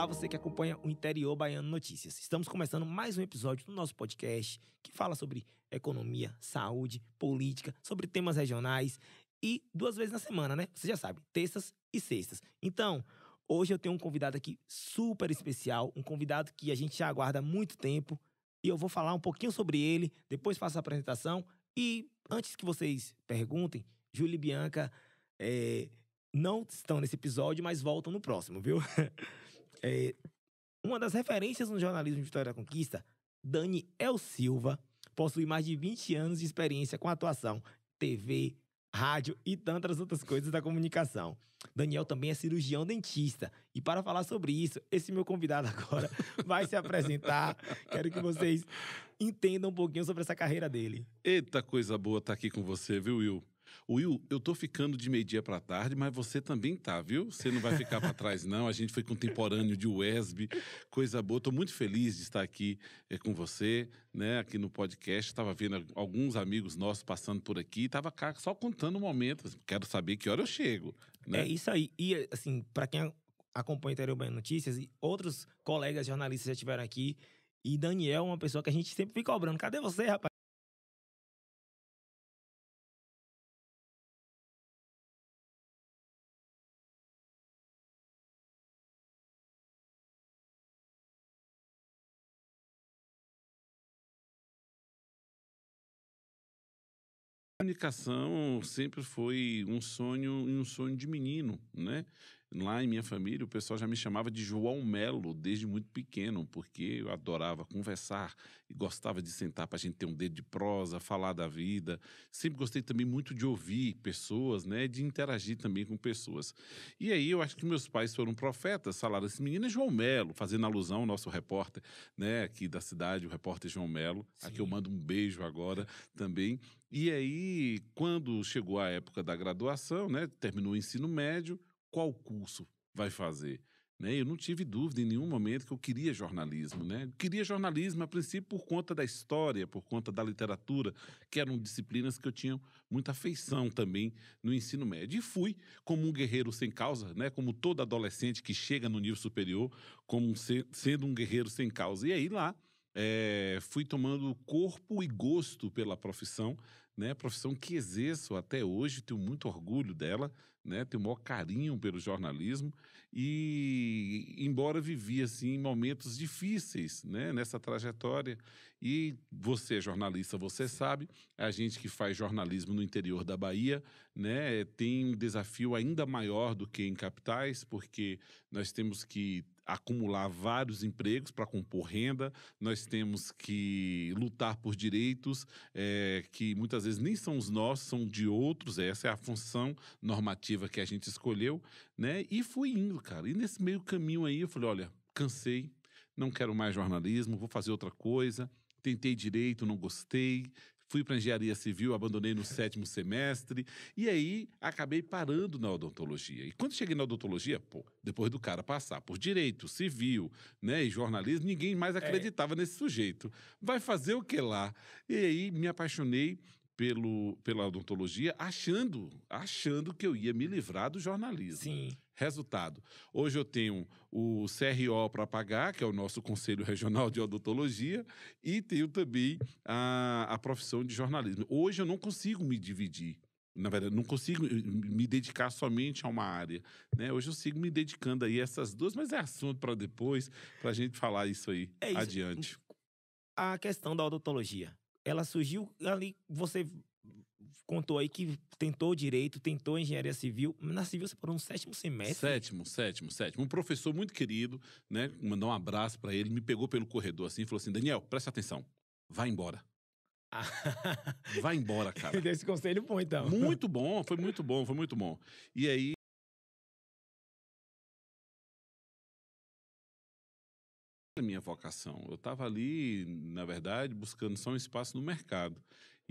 Olá, você que acompanha o Interior Baiano Notícias. Estamos começando mais um episódio do nosso podcast que fala sobre economia, saúde, política, sobre temas regionais e duas vezes na semana, né? Você já sabe, terças e sextas. Então, hoje eu tenho um convidado aqui super especial, um convidado que a gente já aguarda há muito tempo e eu vou falar um pouquinho sobre ele, depois faço a apresentação e antes que vocês perguntem, Júlia e Bianca é, não estão nesse episódio, mas voltam no próximo, viu? É, uma das referências no jornalismo de Vitória da Conquista, Daniel Silva, possui mais de 20 anos de experiência com atuação, TV, rádio e tantas outras coisas da comunicação. Daniel também é cirurgião dentista. E para falar sobre isso, esse meu convidado agora vai se apresentar. Quero que vocês entendam um pouquinho sobre essa carreira dele. Eita coisa boa estar tá aqui com você, viu, Will? Will, eu tô ficando de meio-dia pra tarde, mas você também tá, viu? Você não vai ficar para trás, não. A gente foi contemporâneo de Wesb, coisa boa. Tô muito feliz de estar aqui é, com você, né? Aqui no podcast. Tava vendo alguns amigos nossos passando por aqui. Tava cá só contando momentos. Assim, quero saber que hora eu chego, né? É isso aí. E, assim, para quem acompanha o Interior Bem Notícias, e outros colegas jornalistas já estiveram aqui. E Daniel é uma pessoa que a gente sempre fica cobrando. Cadê você, rapaz? comunicação sempre foi um sonho e um sonho de menino, né? Lá em minha família, o pessoal já me chamava de João Melo desde muito pequeno, porque eu adorava conversar e gostava de sentar para a gente ter um dedo de prosa, falar da vida. Sempre gostei também muito de ouvir pessoas, né? De interagir também com pessoas. E aí eu acho que meus pais foram profetas, falaram: esse assim, menino é João Melo, fazendo alusão ao nosso repórter, né? Aqui da cidade, o repórter João Melo, a que eu mando um beijo agora também. E aí, quando chegou a época da graduação, né, terminou o ensino médio, qual curso vai fazer? Né? Eu não tive dúvida em nenhum momento que eu queria jornalismo, né? Eu queria jornalismo a princípio por conta da história, por conta da literatura, que eram disciplinas que eu tinha muita afeição também no ensino médio. E fui como um guerreiro sem causa, né? Como todo adolescente que chega no nível superior, como ser, sendo um guerreiro sem causa. E aí lá é, fui tomando corpo e gosto pela profissão, né? Profissão que exerço até hoje, tenho muito orgulho dela, né? Tenho o maior carinho pelo jornalismo e embora vivi assim momentos difíceis, né? Nessa trajetória e você é jornalista, você sabe, a gente que faz jornalismo no interior da Bahia, né? Tem um desafio ainda maior do que em capitais, porque nós temos que acumular vários empregos para compor renda, nós temos que lutar por direitos é, que muitas vezes nem são os nossos, são de outros. Essa é a função normativa que a gente escolheu, né? E fui indo, cara. E nesse meio caminho aí eu falei: olha, cansei, não quero mais jornalismo, vou fazer outra coisa. Tentei direito, não gostei fui para engenharia civil, abandonei no sétimo semestre, e aí acabei parando na odontologia. E quando cheguei na odontologia, pô, depois do cara passar por direito, civil, né, e jornalismo, ninguém mais é. acreditava é. nesse sujeito. Vai fazer o que lá? E aí me apaixonei pelo, pela odontologia, achando, achando que eu ia me livrar do jornalismo. Sim. Resultado: hoje eu tenho o CRO para pagar, que é o nosso Conselho Regional de Odontologia, e tenho também a, a profissão de jornalismo. Hoje eu não consigo me dividir. Na verdade, não consigo eh, me dedicar somente a uma área. Né? Hoje eu sigo me dedicando aí a essas duas, mas é assunto para depois, para a gente falar isso aí é isso. adiante. A questão da odontologia, ela surgiu ali, você contou aí que tentou direito, tentou engenharia civil. Na civil você parou no sétimo semestre. Sétimo, sétimo, sétimo. Um professor muito querido, né? Mandar um abraço para ele, me pegou pelo corredor assim e falou assim: Daniel, presta atenção, vai embora. Ah. vai embora, cara. Ele deu esse conselho bom, então. Muito bom, foi muito bom, foi muito bom. E aí. minha vocação. Eu estava ali, na verdade, buscando só um espaço no mercado.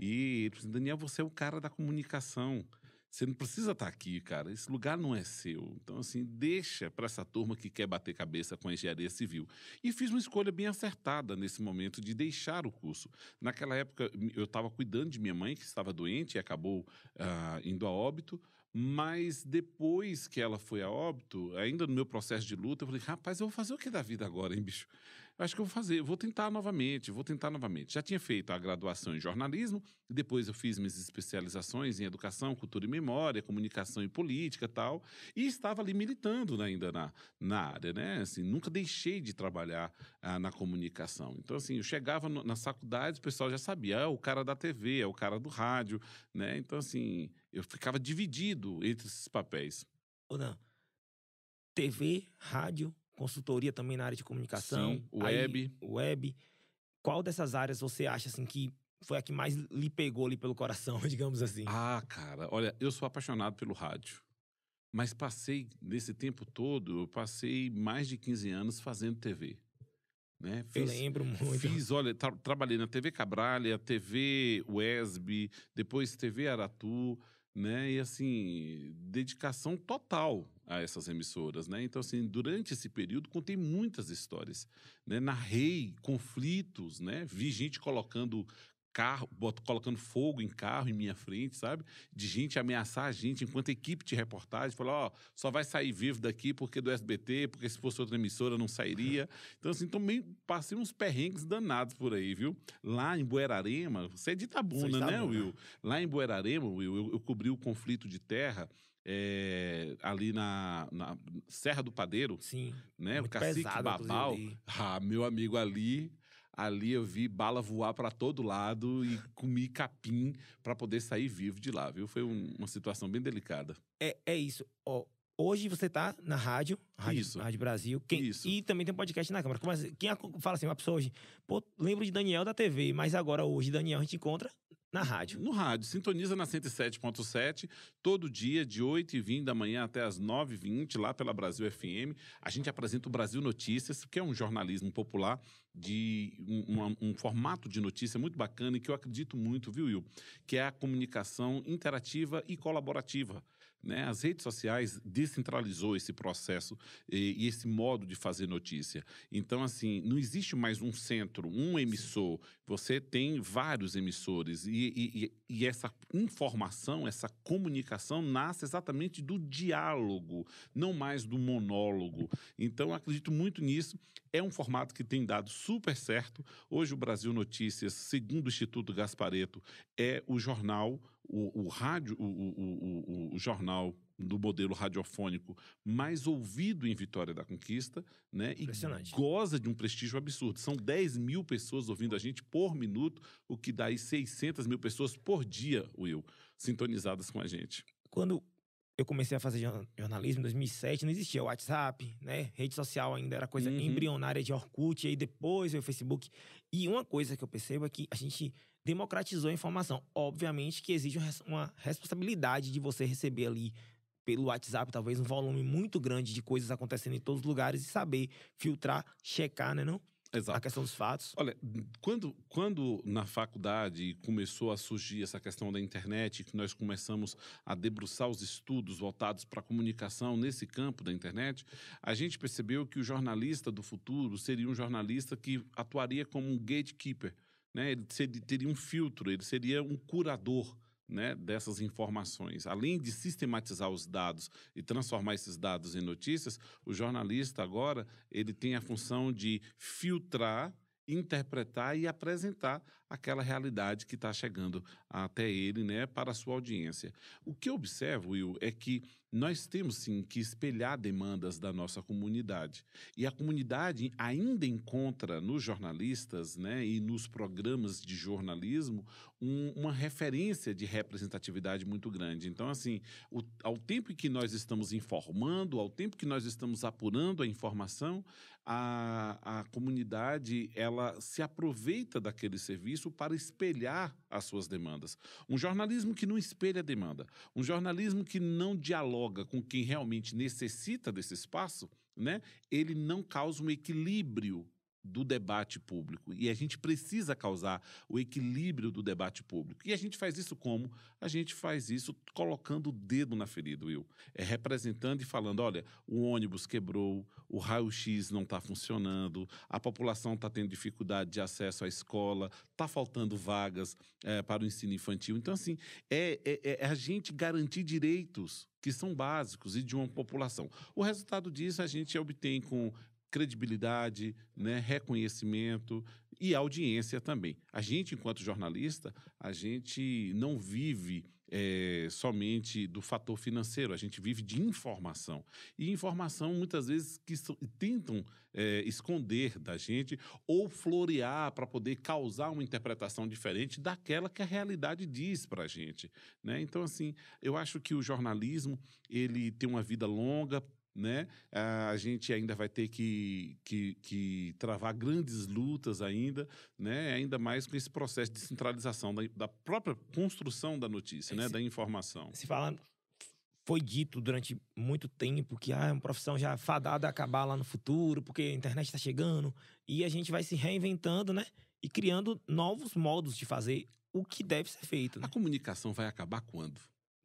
E ele tipo disse, assim, Daniel, você é o cara da comunicação. Você não precisa estar tá aqui, cara. Esse lugar não é seu. Então, assim, deixa para essa turma que quer bater cabeça com a engenharia civil. E fiz uma escolha bem acertada nesse momento de deixar o curso. Naquela época, eu estava cuidando de minha mãe, que estava doente e acabou uh, indo a óbito. Mas depois que ela foi a óbito, ainda no meu processo de luta, eu falei: rapaz, eu vou fazer o que da vida agora, hein, bicho? acho que eu vou fazer, vou tentar novamente, vou tentar novamente. Já tinha feito a graduação em jornalismo, depois eu fiz minhas especializações em educação, cultura e memória, comunicação e política tal, e estava ali militando né, ainda na, na área, né? Assim, nunca deixei de trabalhar ah, na comunicação. Então, assim, eu chegava no, nas faculdades, o pessoal já sabia, ah, é o cara da TV, é o cara do rádio, né? Então, assim, eu ficava dividido entre esses papéis. Ô, não, TV, rádio, consultoria também na área de comunicação. Sim, web. Aí, web. Qual dessas áreas você acha assim que foi a que mais lhe pegou ali pelo coração, digamos assim? Ah, cara, olha, eu sou apaixonado pelo rádio. Mas passei, nesse tempo todo, eu passei mais de 15 anos fazendo TV. Né? Fiz, eu lembro muito. Fiz, olha, tra trabalhei na TV Cabralha, TV Wesb, depois TV Aratu, né? E assim, dedicação total a essas emissoras, né? Então, assim, durante esse período contei muitas histórias, né? Narrei conflitos, né? Vi gente colocando carro, colocando fogo em carro em minha frente, sabe? De gente ameaçar a gente enquanto a equipe de reportagem falou, ó, oh, só vai sair vivo daqui porque do SBT, porque se fosse outra emissora não sairia. Então, assim, também passei uns perrengues danados por aí, viu? Lá em Buerarema, você é de Itabuna, né, Will? Lá em Buerarema, Will, eu, eu cobri o conflito de terra é, ali na, na, Serra do Padeiro. Sim. Né? O Cacique pesado, Babal. Ah, meu amigo, ali Ali eu vi bala voar para todo lado e comi capim para poder sair vivo de lá, viu? Foi um, uma situação bem delicada. É, é isso. Ó, hoje você tá na rádio, Rádio, isso. rádio Brasil. Quem, isso. E também tem podcast na Câmara. Mas assim, quem fala assim, uma pessoa hoje, pô, lembro de Daniel da TV, mas agora hoje, Daniel, a gente encontra na rádio. No rádio. Sintoniza na 107.7, todo dia, de 8h20 da manhã até as 9h20, lá pela Brasil FM. A gente apresenta o Brasil Notícias, que é um jornalismo popular de um, um formato de notícia muito bacana e que eu acredito muito, viu, Will? Que é a comunicação interativa e colaborativa. Né? As redes sociais descentralizou esse processo e, e, esse modo de fazer notícia. Então, assim, não existe mais um centro, um emissor. Você tem vários emissores e, e, e, essa informação, essa comunicação nasce exatamente do diálogo, não mais do monólogo. Então, acredito muito nisso. É um formato que tem dado super certo. Hoje, o Brasil Notícias, segundo o Instituto Gaspareto, é o jornal o, o rádio, o, o, o, jornal do modelo radiofônico mais ouvido em Vitória da Conquista, né? E goza de um prestígio absurdo. São 10 mil pessoas ouvindo a gente por minuto, o que dá aí 600 mil pessoas por dia, Will, sintonizadas com a gente. Quando eu comecei a fazer jornalismo em 2007, não existia WhatsApp, né? Rede social ainda era coisa uhum. embrionária de Orkut, e aí depois veio o Facebook. E uma coisa que eu percebo é que a gente democratizou a informação. Obviamente que exige uma responsabilidade de você receber ali pelo WhatsApp, talvez um volume muito grande de coisas acontecendo em todos os lugares e saber filtrar, checar, né não? Exato. A questão dos fatos. Olha, quando, quando na faculdade começou a surgir essa questão da internet, que nós começamos a debruçar os estudos voltados para a comunicação nesse campo da internet, a gente percebeu que o jornalista do futuro seria um jornalista que atuaria como um gatekeeper, né, ele seria, teria um filtro, ele seria um curador né, dessas informações. Além de sistematizar os dados e transformar esses dados em notícias, o jornalista agora ele tem a função de filtrar, interpretar e apresentar aquela realidade que está chegando até ele, né, para a sua audiência. O que eu observo, Will, é que nós temos sim que espelhar demandas da nossa comunidade. E a comunidade ainda encontra nos jornalistas né, e nos programas de jornalismo um, uma referência de representatividade muito grande. Então, assim, o, ao tempo que nós estamos informando, ao tempo que nós estamos apurando a informação, a, a comunidade ela se aproveita daquele serviço para espelhar as suas demandas. Um jornalismo que não espelha a demanda, um jornalismo que não dialoga com quem realmente necessita desse espaço, né? Ele não causa um equilíbrio do debate público. E a gente precisa causar o equilíbrio do debate público. E a gente faz isso como? A gente faz isso colocando o dedo na ferida, Will. É representando e falando: olha, o ônibus quebrou, o raio-x não está funcionando, a população está tendo dificuldade de acesso à escola, está faltando vagas é, para o ensino infantil. Então, assim, é, é, é, é a gente garantir direitos que são básicos e de uma população. O resultado disso a gente obtém com credibilidade, né, reconhecimento e audiência também. A gente, enquanto jornalista, a gente não vive é, somente do fator financeiro, a gente vive de informação. E informação, muitas vezes, que so tentam é, esconder da gente ou florear para poder causar uma interpretação diferente daquela que a realidade diz para a gente. Né? Então, assim, eu acho que o jornalismo ele tem uma vida longa, né? A gente ainda vai ter que, que, que, travar grandes lutas ainda, né? Ainda mais com esse processo de centralização da, da própria construção da notícia, é né? Se, da informação. Se fala, foi dito durante muito tempo que ah, é uma profissão já fadada a acabar lá no futuro, porque a internet está chegando e a gente vai se reinventando, né? E criando novos modos de fazer o que deve ser feito. Né? A comunicação vai acabar quando?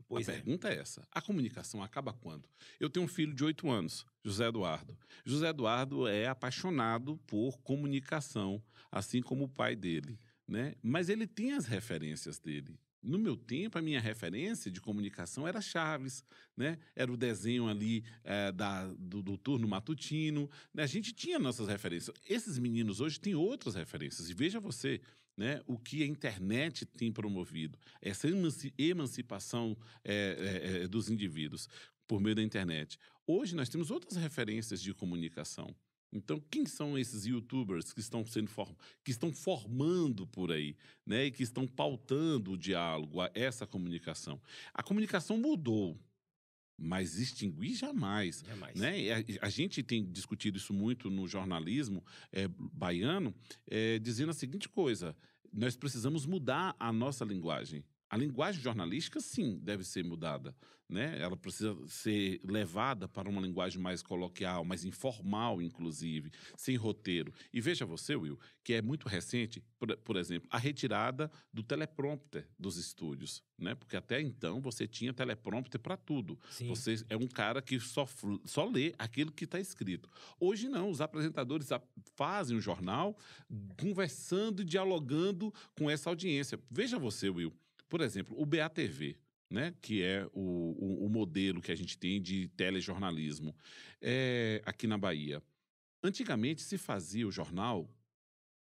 Pois a é. pergunta é essa. A comunicação acaba quando? Eu tenho um filho de oito anos, José Eduardo. José Eduardo é apaixonado por comunicação, assim como o pai dele. Né? Mas ele tem as referências dele. No meu tempo, a minha referência de comunicação era Chaves, né? Era o desenho ali é, da, do, do, turno matutino. Né? A gente tinha nossas referências. Esses meninos hoje têm outras referências. E veja você, né, o que a internet tem promovido, essa emancipação é, é, dos indivíduos por meio da internet. Hoje nós temos outras referências de comunicação. Então, quem são esses youtubers que estão sendo form... que estão formando por aí, né? E que estão pautando o diálogo, essa comunicação. A comunicação mudou mas extinguir jamais. jamais. Né? A, a, gente tem discutido isso muito no jornalismo é, baiano, é, dizendo a seguinte coisa: nós precisamos mudar a nossa linguagem. A linguagem jornalística, sim, deve ser mudada né? Ela precisa ser levada para uma linguagem mais coloquial, mais informal, inclusive, sem roteiro. E veja você, Will, que é muito recente, por, por exemplo, a retirada do teleprompter dos estúdios, né? Porque até então você tinha teleprompter para tudo. Sim. Você é um cara que só, só lê aquilo que está escrito. Hoje não, os apresentadores fazem o um jornal conversando e dialogando com essa audiência. Veja você, Will, por exemplo, o BATV né, que é o, o, o, modelo que a gente tem de telejornalismo é, aqui na Bahia. Antigamente se fazia o jornal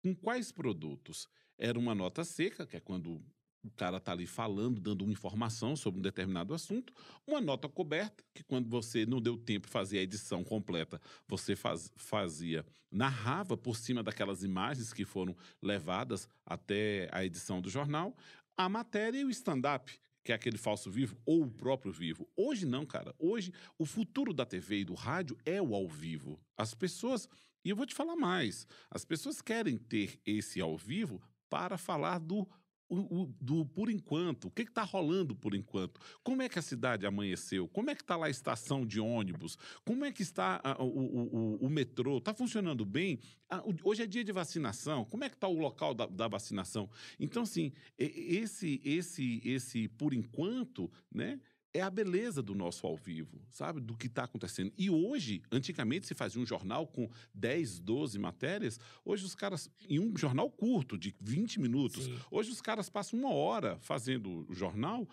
com quais produtos? Era uma nota seca, que é quando o cara está ali falando, dando uma informação sobre um determinado assunto, uma nota coberta, que quando você não deu tempo de fazer a edição completa, você faz, fazia, narrava por cima daquelas imagens que foram levadas até a edição do jornal, a matéria e o stand-up, que é aquele falso vivo, ou o próprio vivo. Hoje não, cara. Hoje, o futuro da TV e do rádio é o ao vivo. As pessoas, e eu vou te falar mais, as pessoas querem ter esse ao vivo para falar do o, o, do por enquanto, o que está rolando por enquanto? Como é que a cidade amanheceu? Como é que está lá a estação de ônibus? Como é que está a, o, o, o, metrô? Está funcionando bem? A, ah, hoje é dia de vacinação. Como é que está o local da, da, vacinação? Então, assim, esse, esse, esse por enquanto, né? é a beleza do nosso ao vivo, sabe? Do que está acontecendo. E hoje, antigamente se fazia um jornal com 10, 12 matérias. Hoje os caras, em um jornal curto, de 20 minutos, Sim. hoje os caras passam uma hora fazendo o jornal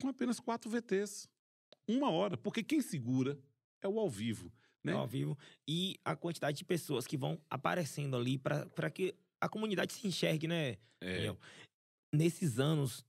com apenas quatro VTs. Uma hora. Porque quem segura é o ao vivo. É né? É o ao vivo. E a quantidade de pessoas que vão aparecendo ali para que a comunidade se enxergue, né? É. Nesses anos,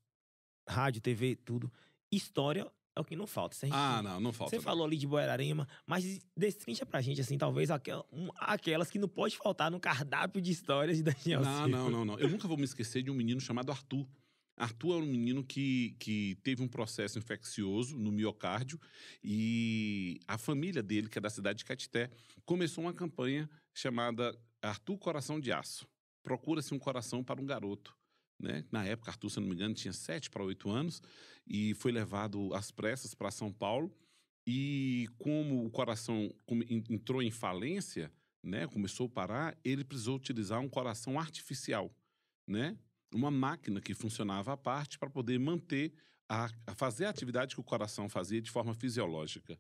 rádio, TV, tudo, história é o que não falta. Gente, é ah, não, não falta. Você não. falou ali de Boiararema, mas destrincha pra gente, assim, talvez aquel, um, aquelas que não pode faltar no cardápio de histórias de Daniel não, Silva. Não, não, não. Eu nunca vou me esquecer de um menino chamado Arthur. Arthur era é um menino que, que teve um processo infeccioso no miocárdio e a família dele, que é da cidade de Catité, começou uma campanha chamada Arthur Coração de Aço. Procura-se um coração para um garoto. Né? Na época, Arthur, se não me engano, tinha 7 para 8 anos e foi levado às pressas para São Paulo. E como o coração entrou em falência, né? começou a parar, ele precisou utilizar um coração artificial, né? uma máquina que funcionava à parte para poder manter a, a fazer a atividade que o coração fazia de forma fisiológica.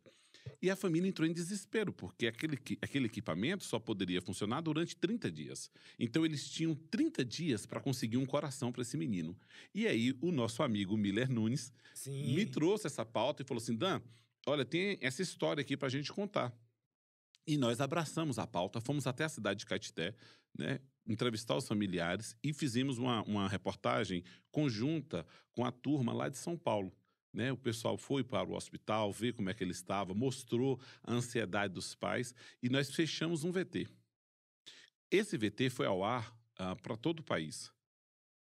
E a família entrou em desespero, porque aquele, aquele equipamento só poderia funcionar durante 30 dias. Então eles tinham 30 dias para conseguir um coração para esse menino. E aí o nosso amigo Miller Nunes Sim. me trouxe essa pauta e falou assim: Dan, olha, tem essa história aqui para a gente contar. E nós abraçamos a pauta, fomos até a cidade de Caetité, né? entrevistar os familiares e fizemos uma, uma reportagem conjunta com a turma lá de São Paulo né? O pessoal foi para o hospital, ver como é que ele estava, mostrou a ansiedade dos pais e nós fechamos um VT. Esse VT foi ao ar ah, para todo o país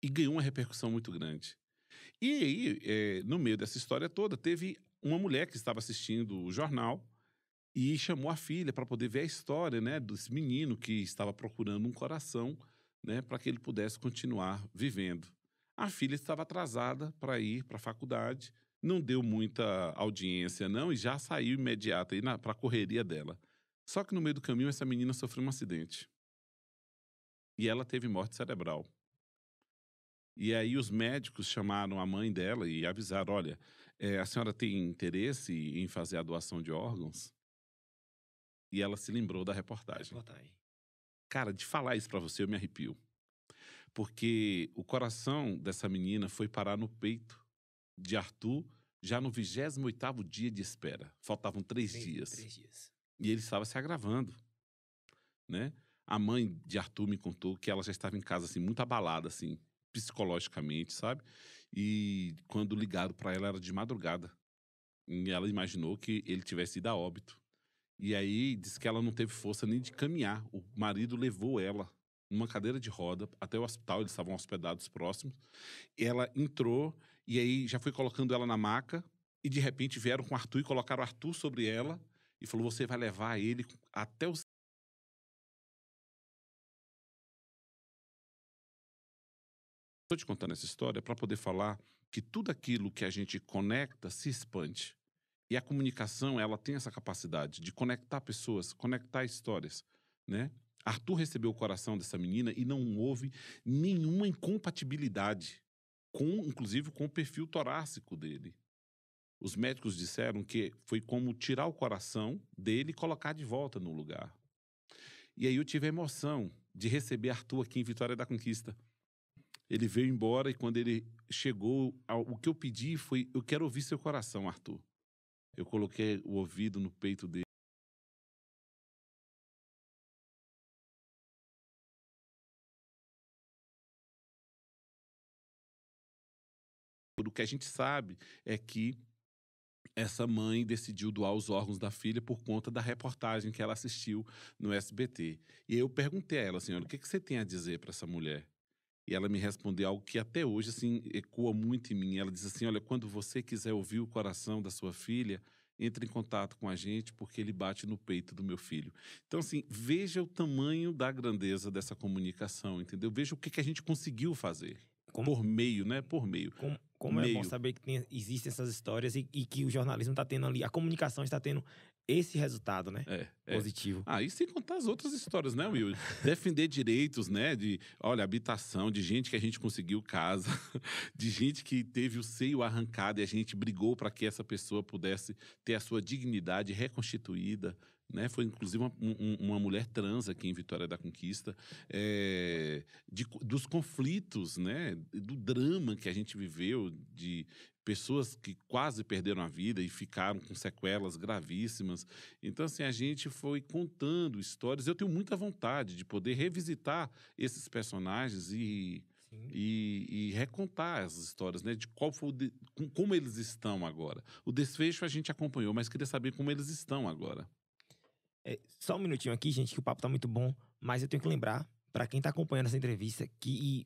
e ganhou uma repercussão muito grande. E aí, é, no meio dessa história toda, teve uma mulher que estava assistindo o jornal e chamou a filha para poder ver a história, né, desse menino que estava procurando um coração, né, para que ele pudesse continuar vivendo. A filha estava atrasada para ir para a faculdade não deu muita audiência, não, e já saiu imediata aí para a correria dela. Só que no meio do caminho, essa menina sofreu um acidente. E ela teve morte cerebral. E aí os médicos chamaram a mãe dela e avisaram: olha, é, a senhora tem interesse em fazer a doação de órgãos? E ela se lembrou da reportagem. reportagem. Cara, de falar isso para você, eu me arrepio. Porque o coração dessa menina foi parar no peito de Arthur já no 28 dia de espera. Faltavam três, três dias. Três dias. E ele estava se agravando, né? A mãe de Arthur me contou que ela já estava em casa, assim, muito abalada, assim, psicologicamente, sabe? E quando ligaram para ela, era de madrugada. E ela imaginou que ele tivesse ido a óbito. E aí disse que ela não teve força nem de caminhar. O marido levou ela numa cadeira de roda até o hospital, eles estavam hospedados próximos. Ela entrou e aí já foi colocando ela na maca, e de repente vieram com o Arthur e colocaram o Arthur sobre ela, e falou: Você vai levar ele até o Estou te contando essa história para poder falar que tudo aquilo que a gente conecta se expande. E a comunicação, ela tem essa capacidade de conectar pessoas, conectar histórias, né? Arthur recebeu o coração dessa menina e não houve nenhuma incompatibilidade com, inclusive com o perfil torácico dele. Os médicos disseram que foi como tirar o coração dele e colocar de volta no lugar. E aí eu tive a emoção de receber Arthur aqui em Vitória da Conquista. Ele veio embora e quando ele chegou, o que eu pedi foi: Eu quero ouvir seu coração, Arthur. Eu coloquei o ouvido no peito dele. O que a gente sabe é que essa mãe decidiu doar os órgãos da filha por conta da reportagem que ela assistiu no SBT. E eu perguntei a ela senhora, assim, o que, que você tem a dizer para essa mulher? E ela me respondeu algo que até hoje assim ecoa muito em mim. Ela diz assim: olha, quando você quiser ouvir o coração da sua filha, entre em contato com a gente porque ele bate no peito do meu filho. Então, assim, veja o tamanho da grandeza dessa comunicação, entendeu? Veja o que, que a gente conseguiu fazer. Como... Por meio, né? Por meio. Como, como meio. é bom saber que tem, existem essas histórias e, e que o jornalismo está tendo ali, a comunicação está tendo esse resultado, né? É, é. Positivo. Ah, e sem contar as outras histórias, né, Will? Defender direitos, né? De, olha, habitação, de gente que a gente conseguiu casa, de gente que teve o seio arrancado e a gente brigou para que essa pessoa pudesse ter a sua dignidade reconstituída, né? Foi inclusive uma, um, uma mulher trans aqui em Vitória da Conquista, é, de, dos conflitos, né? Do drama que a gente viveu de pessoas que quase perderam a vida e ficaram com sequelas gravíssimas. Então, assim, a gente foi contando histórias. Eu tenho muita vontade de poder revisitar esses personagens e e, e, recontar essas histórias, né? De qual foi de, como eles estão agora. O desfecho a gente acompanhou, mas queria saber como eles estão agora. É, só um minutinho aqui, gente, que o papo tá muito bom, mas eu tenho que lembrar, para quem tá acompanhando essa entrevista, que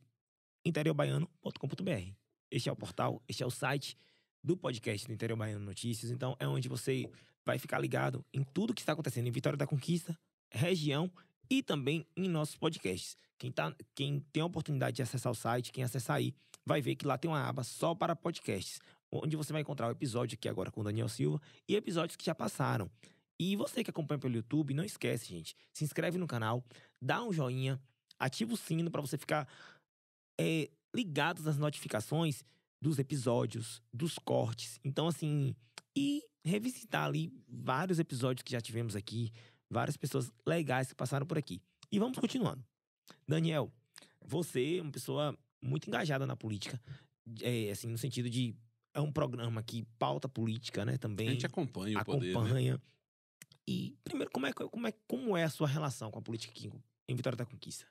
interiorbaiano.com.br. Este é o portal, este é o site do podcast do Interior Baiano Notícias. Então, é onde você vai ficar ligado em tudo que está acontecendo em Vitória da Conquista, região e também em nossos podcasts. Quem, tá, quem tem a oportunidade de acessar o site, quem acessar aí, vai ver que lá tem uma aba só para podcasts, onde você vai encontrar o episódio aqui agora com o Daniel Silva e episódios que já passaram. E você que acompanha pelo YouTube, não esquece, gente, se inscreve no canal, dá um joinha, ativa o sino para você ficar é, ligado nas notificações dos episódios, dos cortes. Então, assim, e revisitar ali vários episódios que já tivemos aqui, várias pessoas legais que passaram por aqui. E vamos continuando. Daniel, você é uma pessoa muito engajada na política, é, assim, no sentido de. É um programa que pauta política, né? Também. A gente acompanha o né? acompanha, poder. Acompanha. Né? E, primeiro, como é, como é, como é a sua relação com a política aqui em Vitória da Conquista?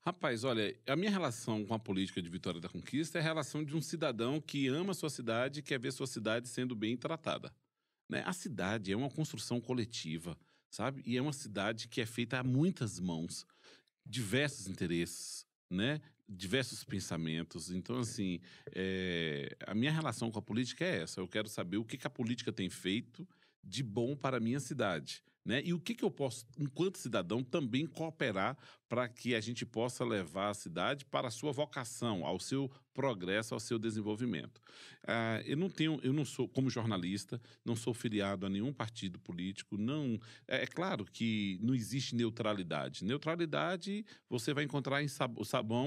Rapaz, olha, a minha relação com a política de Vitória da Conquista é a relação de um cidadão que ama a sua cidade e quer ver sua cidade sendo bem tratada. Né? A cidade é uma construção coletiva, sabe? E é uma cidade que é feita a muitas mãos, diversos interesses, né? diversos pensamentos. Então, assim, é... a minha relação com a política é essa. Eu quero saber o que, que a política tem feito de bom para a minha cidade. Né? E o que, que eu posso, enquanto cidadão, também cooperar para que a gente possa levar a cidade para a sua vocação, ao seu progresso, ao seu desenvolvimento. Ah, eu não tenho, eu não sou, como jornalista, não sou filiado a nenhum partido político, não. É, é claro que não existe neutralidade. Neutralidade você vai encontrar em sabão,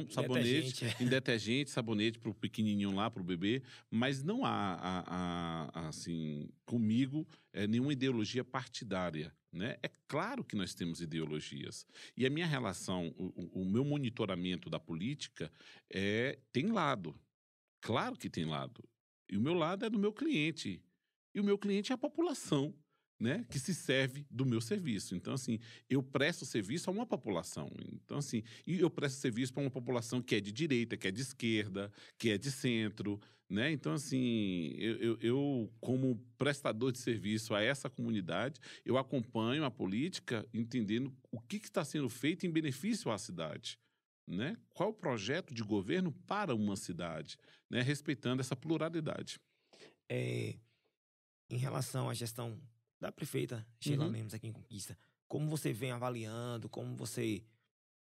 sabonete, detergente. em é. detergente, sabonete para o pequenininho lá, para o bebê, mas não há, assim, comigo, é, nenhuma ideologia partidária. Né? É Claro que nós temos ideologias. E a minha relação, o, o meu monitoramento da política é tem lado. Claro que tem lado. E o meu lado é do meu cliente. E o meu cliente é a população. Né, que se serve do meu serviço. Então, assim, eu presto serviço a uma população. Então, assim, e eu presto serviço para uma população que é de direita, que é de esquerda, que é de centro, né? Então, assim, eu, eu, eu, como prestador de serviço a essa comunidade, eu acompanho a política entendendo o que está sendo feito em benefício à cidade. Né? Qual o projeto de governo para uma cidade, né? respeitando essa pluralidade. É, em relação à gestão da prefeita Sheila uhum. Lemos aqui em Conquista, como você vem avaliando, como você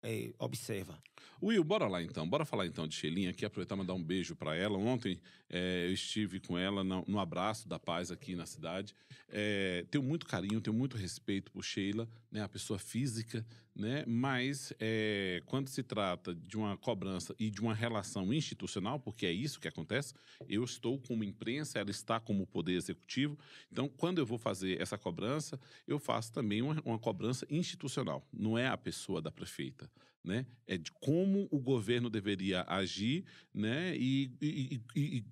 é, observa. Will, bora lá então, bora falar então de Sheilinha aqui, aproveitar e mandar um beijo para ela. Ontem é, eu estive com ela no, no, Abraço da Paz aqui na cidade. É, tenho muito carinho, tenho muito respeito por Sheila, né, a pessoa física, né? Mas é, quando se trata de uma cobrança e de uma relação institucional, porque é isso que acontece, eu estou como imprensa, ela está como poder executivo. Então, quando eu vou fazer essa cobrança, eu faço também uma, uma cobrança institucional. Não é a pessoa da prefeita, né? É de como o governo deveria agir, né? e, e, e, e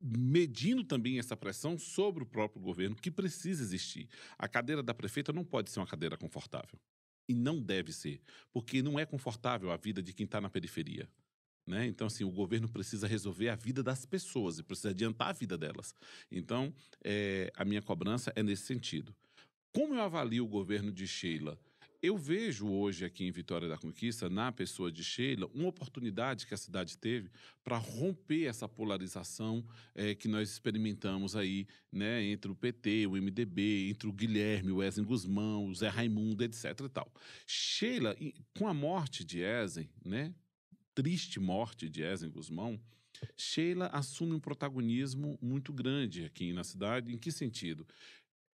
medindo também essa pressão sobre o próprio governo, que precisa existir. A cadeira da prefeita não pode ser uma cadeira confortável e não deve ser, porque não é confortável a vida de quem está na periferia. Né? Então, assim, o governo precisa resolver a vida das pessoas e precisa adiantar a vida delas. Então, é, a minha cobrança é nesse sentido. Como eu avalio o governo de Sheila? Eu vejo hoje aqui em Vitória da Conquista, na pessoa de Sheila, uma oportunidade que a cidade teve para romper essa polarização é, que nós experimentamos aí, né, entre o PT, o MDB, entre o Guilherme, o Ezen Guzmão, o Zé Raimundo, etc e tal. Sheila, com a morte de Ezen, né, triste morte de Ezen Guzmão, Sheila assume um protagonismo muito grande aqui na cidade. Em que sentido?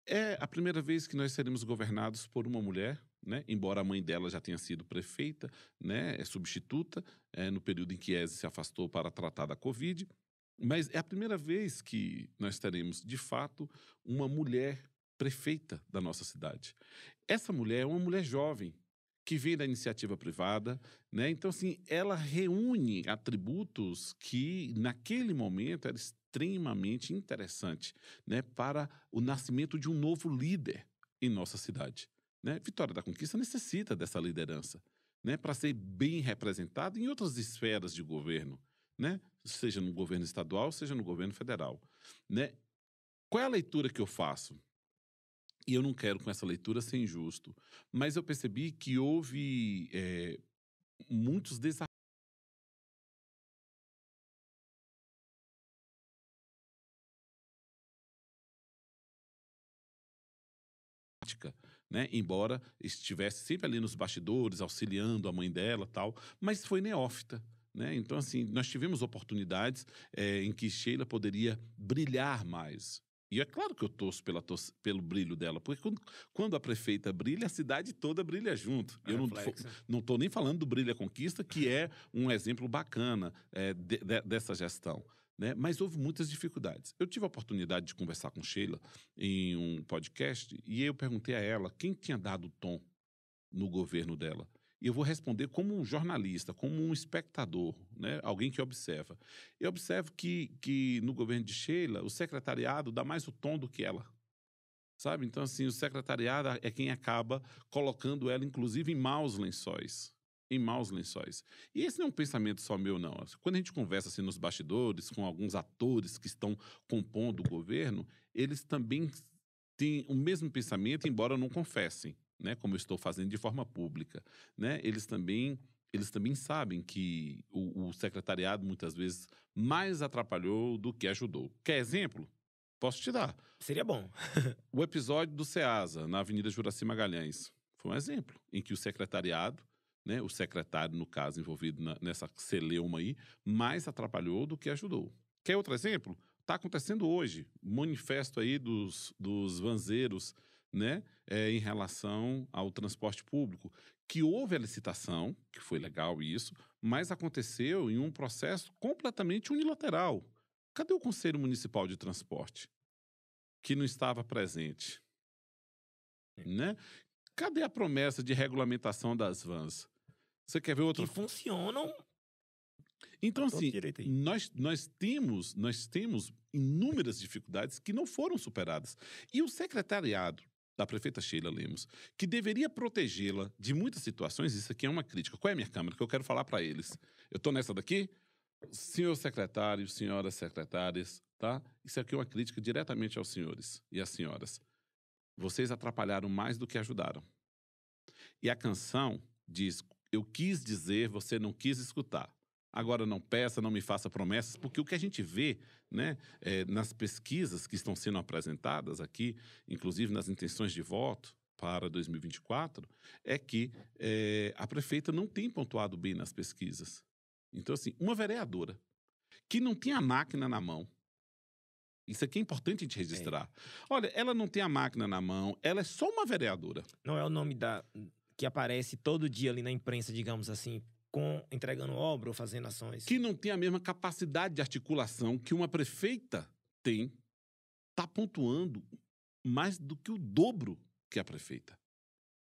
É a primeira vez que nós seremos governados por uma mulher, né? Embora a mãe dela já tenha sido prefeita, né? É substituta é, no período em que Eze se afastou para tratar da Covid. Mas é a primeira vez que nós teremos, de fato, uma mulher prefeita da nossa cidade. Essa mulher é uma mulher jovem, que vem da iniciativa privada, né? Então, assim, ela reúne atributos que, naquele momento, era extremamente interessante, né? Para o nascimento de um novo líder em nossa cidade. Né? Vitória da Conquista necessita dessa liderança né? para ser bem representada em outras esferas de governo, né? seja no governo estadual, seja no governo federal. Né? Qual é a leitura que eu faço? E eu não quero com essa leitura ser injusto, mas eu percebi que houve é, muitos desafios né? Embora estivesse sempre ali nos bastidores, auxiliando a mãe dela tal, mas foi neófita. Né? Então, assim, nós tivemos oportunidades é, em que Sheila poderia brilhar mais. E é claro que eu torço pela, torço, pelo brilho dela, porque quando, quando, a prefeita brilha, a cidade toda brilha junto. É eu não estou nem falando do Brilha Conquista, que é um exemplo bacana é, de, de, dessa gestão né? Mas houve muitas dificuldades. Eu tive a oportunidade de conversar com Sheila em um podcast e eu perguntei a ela quem tinha dado o tom no governo dela. E eu vou responder como um jornalista, como um espectador, né? alguém que observa. Eu observo que, que no governo de Sheila, o secretariado dá mais o tom do que ela. Sabe? Então, assim, o secretariado é quem acaba colocando ela, inclusive, em maus lençóis em maus lençóis. E esse não é um pensamento só meu, não. Quando a gente conversa assim nos bastidores com alguns atores que estão compondo o governo, eles também têm o mesmo pensamento, embora não confessem, né? Como eu estou fazendo de forma pública, né? Eles também eles também sabem que o, o secretariado muitas vezes mais atrapalhou do que ajudou. Quer exemplo? Posso te dar. Seria bom. o episódio do SEASA, na Avenida Juraci Magalhães, foi um exemplo em que o secretariado né, o secretário, no caso, envolvido na, nessa celeuma aí, mais atrapalhou do que ajudou. Quer outro exemplo? Está acontecendo hoje, manifesto aí dos, dos vanzeiros, né, é, em relação ao transporte público, que houve a licitação, que foi legal isso, mas aconteceu em um processo completamente unilateral. Cadê o Conselho Municipal de Transporte, que não estava presente? Né? cadê a promessa de regulamentação das vans? Você quer ver outro? Que funcionam. Então, assim, nós, nós, temos, nós temos inúmeras dificuldades que não foram superadas. E o secretariado da prefeita Sheila Lemos, que deveria protegê-la de muitas situações, isso aqui é uma crítica. Qual é a minha câmera que eu quero falar para eles? Eu estou nessa daqui? Senhor secretário, senhoras secretárias, tá? Isso aqui é uma crítica diretamente aos senhores e às senhoras. Vocês atrapalharam mais do que ajudaram. E a canção diz: Eu quis dizer, você não quis escutar. Agora não peça, não me faça promessas, porque o que a gente vê né, é, nas pesquisas que estão sendo apresentadas aqui, inclusive nas intenções de voto para 2024, é que é, a prefeita não tem pontuado bem nas pesquisas. Então, assim, uma vereadora que não tem a máquina na mão, isso aqui é importante a gente é. registrar. É. Olha, ela não tem a máquina na mão, ela é só uma vereadora. Não é o nome da que aparece todo dia ali na imprensa, digamos assim, com entregando obra ou fazendo ações. Que não tem a mesma capacidade de articulação que uma prefeita tem, está pontuando mais do que o dobro que a prefeita.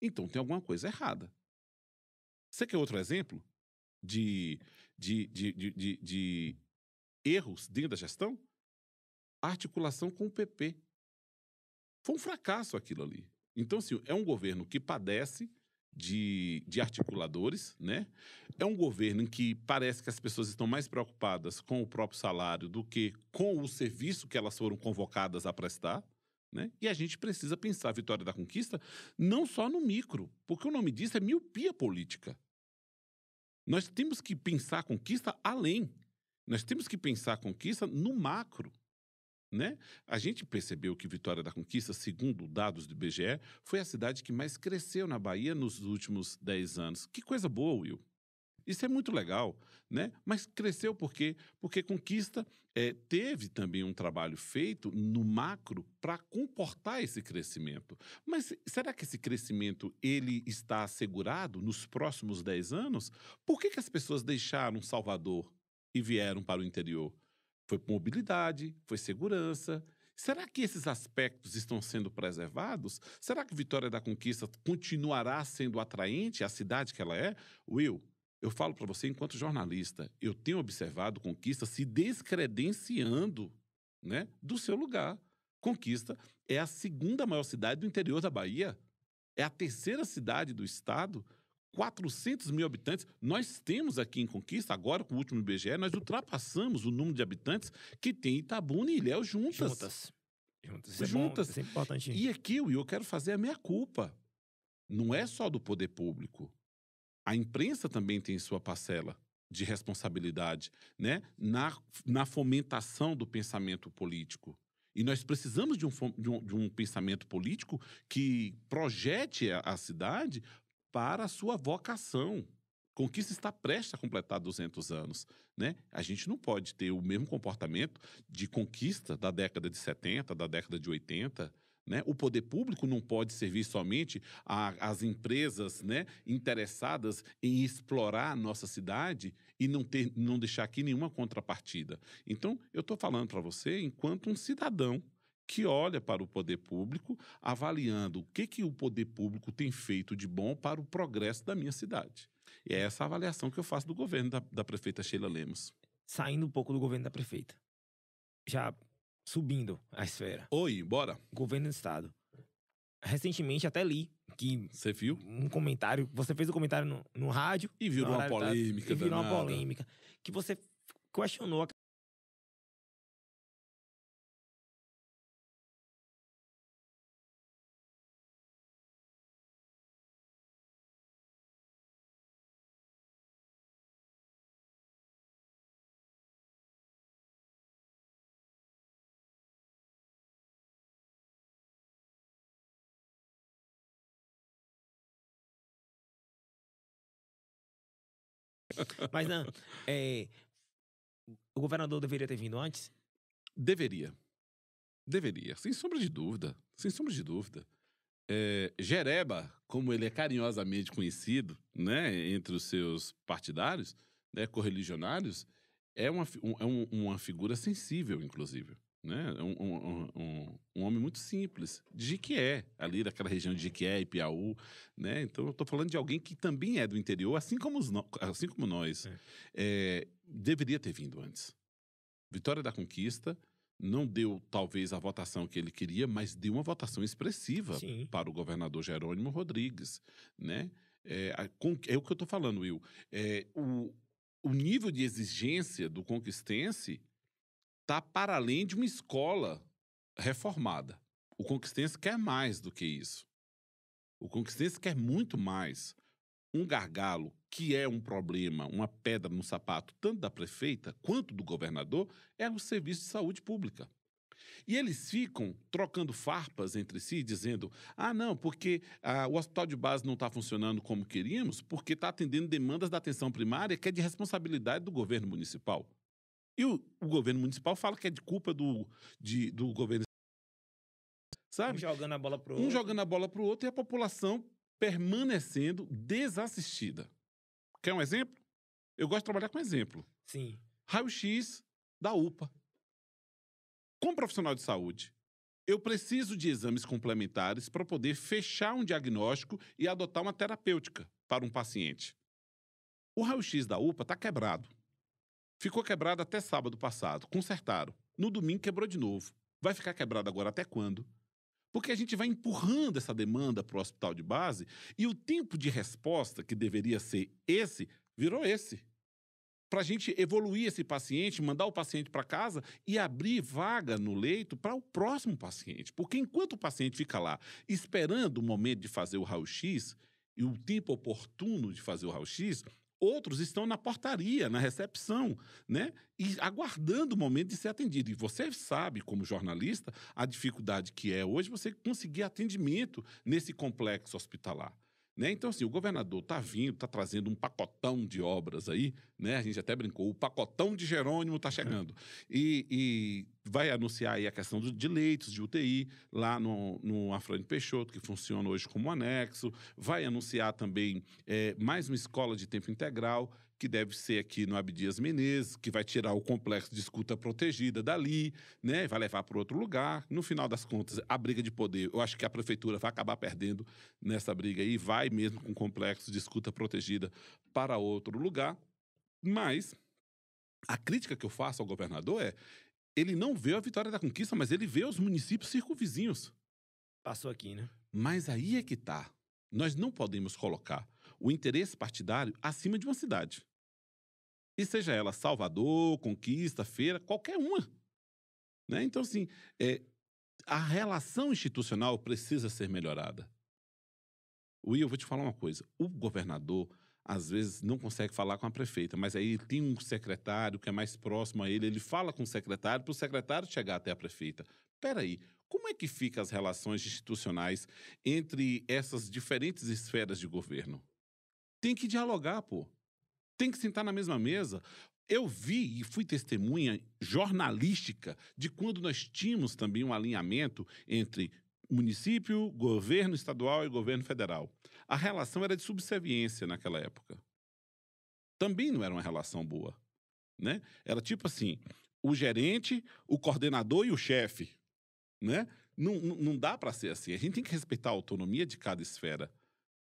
Então tem alguma coisa errada. Você quer outro exemplo de, de, de, de, de, de erros dentro da gestão? articulação com o PP. Foi um fracasso aquilo ali. Então, assim, é um governo que padece de, de articuladores, né? É um governo em que parece que as pessoas estão mais preocupadas com o próprio salário do que com o serviço que elas foram convocadas a prestar. Né? E a gente precisa pensar a vitória da conquista não só no micro, porque o nome disso é miopia política. Nós temos que pensar a conquista além. Nós temos que pensar a conquista no macro. Né? A gente percebeu que Vitória da Conquista, segundo dados do IBGE, foi a cidade que mais cresceu na Bahia nos últimos 10 anos. Que coisa boa, Will! Isso é muito legal, né? Mas cresceu por quê? Porque Conquista é, teve também um trabalho feito no macro para comportar esse crescimento. Mas será que esse crescimento ele está assegurado nos próximos 10 anos? Por que, que as pessoas deixaram Salvador e vieram para o interior? Foi mobilidade, foi segurança. Será que esses aspectos estão sendo preservados? Será que Vitória da Conquista continuará sendo atraente, a cidade que ela é? Will, eu falo para você enquanto jornalista, eu tenho observado Conquista se descredenciando né, do seu lugar. Conquista é a segunda maior cidade do interior da Bahia. É a terceira cidade do estado 400 mil habitantes. Nós temos aqui em Conquista, agora com o último IBGE, nós ultrapassamos o número de habitantes que tem Itabuna e Ilhéus juntas. Juntas. Juntas. Isso juntas. É bom, isso é importante. E aqui, Will, eu quero fazer a minha culpa. Não é só do poder público. A imprensa também tem sua parcela de responsabilidade né? na, na fomentação do pensamento político. E nós precisamos de um, de um, de um pensamento político que projete a, a cidade para a sua vocação conquista está prestes a completar 200 anos. Né? A gente não pode ter o mesmo comportamento de conquista da década de 70, da década de 80. Né? O poder público não pode servir somente às empresas né, interessadas em explorar a nossa cidade e não, ter, não deixar aqui nenhuma contrapartida. Então, eu estou falando para você enquanto um cidadão que olha para o poder público, avaliando o que, que o poder público tem feito de bom para o progresso da minha cidade. E é essa avaliação que eu faço do governo da, da prefeita Sheila Lemos. Saindo um pouco do governo da prefeita. Já subindo a esfera. Oi, bora. Governo do Estado. Recentemente até li que. Você viu? Um comentário. Você fez um comentário no, no rádio. E virou uma polêmica. e virou uma polêmica. Que você questionou Mas não, é, o governador deveria ter vindo antes? Deveria. Deveria, sem sombra de dúvida. Sem sombra de dúvida. É, Jereba, como ele é carinhosamente conhecido, né, entre os seus partidários, né, correligionários, é uma, um, é uma figura sensível, inclusive né? É um, um, um, um, homem muito simples, de é ali daquela região de Jiquié e Piauí, né? Então eu estou falando de alguém que também é do interior, assim como, os no... assim como nós. É. É, deveria ter vindo antes. Vitória da Conquista não deu, talvez, a votação que ele queria, mas deu uma votação expressiva Sim. para o governador Jerônimo Rodrigues, né? É, a, é o que eu estou falando, Will. É, o, o nível de exigência do conquistense está para além de uma escola reformada. O conquistense quer mais do que isso. O conquistense quer muito mais. Um gargalo, que é um problema, uma pedra no sapato, tanto da prefeita quanto do governador, é o serviço de saúde pública. E eles ficam trocando farpas entre si, dizendo: ah, não, porque ah, o hospital de base não está funcionando como queríamos, porque está atendendo demandas da atenção primária que é de responsabilidade do governo municipal. E o, o governo municipal fala que é de culpa do, de, do governo. Sabe? Um jogando a bola para o outro. Um jogando a bola o outro e a população permanecendo desassistida. Quer um exemplo? Eu gosto de trabalhar com exemplo. Sim. Raio-X da UPA. Com profissional de saúde, eu preciso de exames complementares para poder fechar um diagnóstico e adotar uma terapêutica para um paciente. O raio-x da UPA está quebrado. Ficou quebrada até sábado passado, consertaram. No domingo quebrou de novo. Vai ficar quebrada agora até quando? Porque a gente vai empurrando essa demanda para o hospital de base e o tempo de resposta, que deveria ser esse, virou esse. Para a gente evoluir esse paciente, mandar o paciente para casa e abrir vaga no leito para o próximo paciente. Porque enquanto o paciente fica lá esperando o momento de fazer o raio-x e o tempo oportuno de fazer o raio-x, Outros estão na portaria, na recepção, né? E aguardando o momento de ser atendido. E você sabe, como jornalista, a dificuldade que é hoje você conseguir atendimento nesse complexo hospitalar. Né? Então, assim, o governador está vindo, está trazendo um pacotão de obras aí, né? A gente até brincou, o pacotão de Jerônimo está chegando. É. E, e, vai anunciar aí a questão do, de leitos de UTI lá no, no Afrânio Peixoto, que funciona hoje como anexo. Vai anunciar também é, mais uma escola de tempo integral que deve ser aqui no Abdias Menezes, que vai tirar o complexo de escuta protegida dali, né? Vai levar para outro lugar. No final das contas, a briga de poder, eu acho que a prefeitura vai acabar perdendo nessa briga e vai mesmo com o complexo de escuta protegida para outro lugar. Mas a crítica que eu faço ao governador é: ele não vê a vitória da conquista, mas ele vê os municípios circunvizinhos. Passou aqui, né? Mas aí é que tá. Nós não podemos colocar o interesse partidário acima de uma cidade. E seja ela Salvador, Conquista, Feira, qualquer uma. Né? Então, assim, é, a relação institucional precisa ser melhorada. Will, eu vou te falar uma coisa. O governador, às vezes, não consegue falar com a prefeita, mas aí tem um secretário que é mais próximo a ele, ele fala com o secretário para o secretário chegar até a prefeita. Peraí, como é que ficam as relações institucionais entre essas diferentes esferas de governo? Tem que dialogar, pô tem que sentar na mesma mesa. Eu vi e fui testemunha jornalística de quando nós tínhamos também um alinhamento entre município, governo estadual e governo federal. A relação era de subserviência naquela época. Também não era uma relação boa. Né? Era tipo assim: o gerente, o coordenador e o chefe. Né? Não, não dá para ser assim. A gente tem que respeitar a autonomia de cada esfera.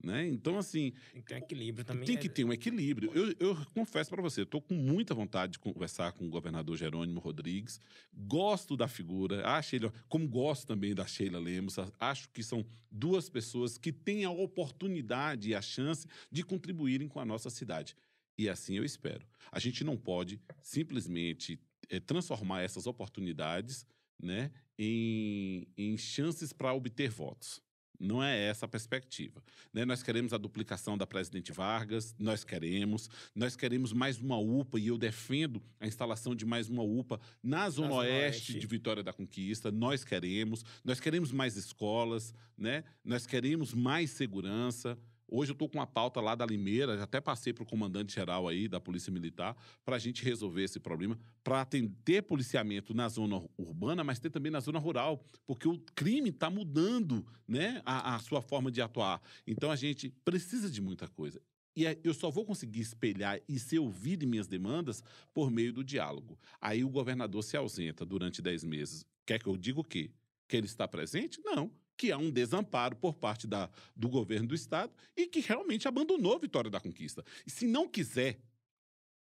Né? Então, assim. Tem que ter um equilíbrio também. Tem que né? ter um equilíbrio. Eu, eu confesso para você, estou com muita vontade de conversar com o governador Jerônimo Rodrigues. Gosto da figura, acho ele, como gosto também da Sheila Lemos, acho que são duas pessoas que têm a oportunidade e a chance de contribuírem com a nossa cidade. E assim eu espero. A gente não pode simplesmente é, transformar essas oportunidades né, em, em chances para obter votos. Não é essa a perspectiva. Né? Nós queremos a duplicação da presidente Vargas, nós queremos, nós queremos mais uma UPA, e eu defendo a instalação de mais uma UPA na Zona, na Oeste, Oeste, de Vitória da Conquista, nós queremos, nós queremos mais escolas, né? nós queremos mais segurança. Hoje eu estou com uma pauta lá da Limeira, já até passei para o comandante-geral aí da Polícia Militar, para a gente resolver esse problema, para ter policiamento na zona urbana, mas ter também na zona rural, porque o crime está mudando né, a, a, sua forma de atuar. Então a gente precisa de muita coisa. E eu só vou conseguir espelhar e ser ouvido em minhas demandas por meio do diálogo. Aí o governador se ausenta durante 10 meses. Quer que eu diga o quê? Que ele está presente? Não que há um desamparo por parte da, do governo do Estado e que realmente abandonou Vitória da Conquista. E se não quiser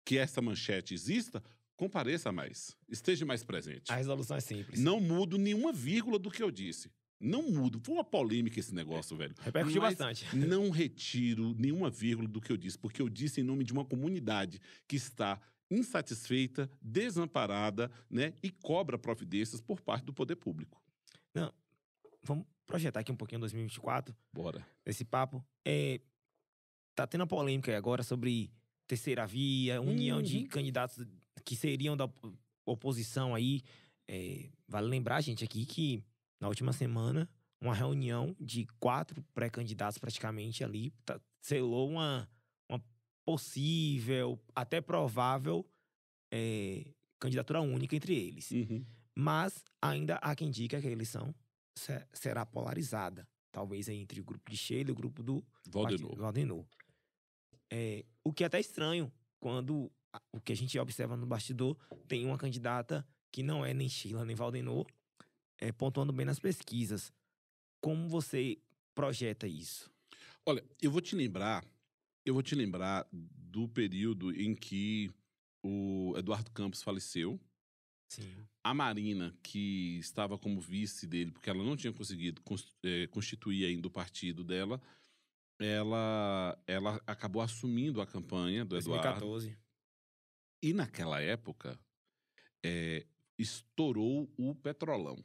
que essa manchete exista, compareça mais, esteja mais presente. A resolução é simples. Não mudo nenhuma vírgula do que eu disse. Não mudo. Foi uma polêmica esse negócio, velho. Repercutiu bastante. Não retiro nenhuma vírgula do que eu disse, porque eu disse em nome de uma comunidade que está insatisfeita, desamparada, né, e cobra providências por parte do poder público. Não, vamos projetar aqui um pouquinho 2024. Bora. Esse papo. É, tá tendo a polêmica agora sobre terceira via, união de hum. candidatos que seriam da oposição aí. É, vale lembrar, gente, aqui que na última semana, uma reunião de quatro pré-candidatos praticamente ali tá, selou uma, uma possível, até provável é, candidatura única entre eles. Uhum. Mas ainda há quem diga que a eleição será polarizada, talvez entre o grupo de Sheila e o grupo do Valdenor. Valdenor. É, o que é até estranho quando o que a gente observa no bastidor tem uma candidata que não é nem Sheila nem Valdenor, é, pontuando bem nas pesquisas. Como você projeta isso? Olha, eu vou te lembrar, eu vou te lembrar do período em que o Eduardo Campos faleceu, Sim. A Marina, que estava como vice dele, porque ela não tinha conseguido é, constituir ainda o partido dela, ela, ela acabou assumindo a campanha do 2014. Eduardo. E naquela época, é, estourou o petrolão.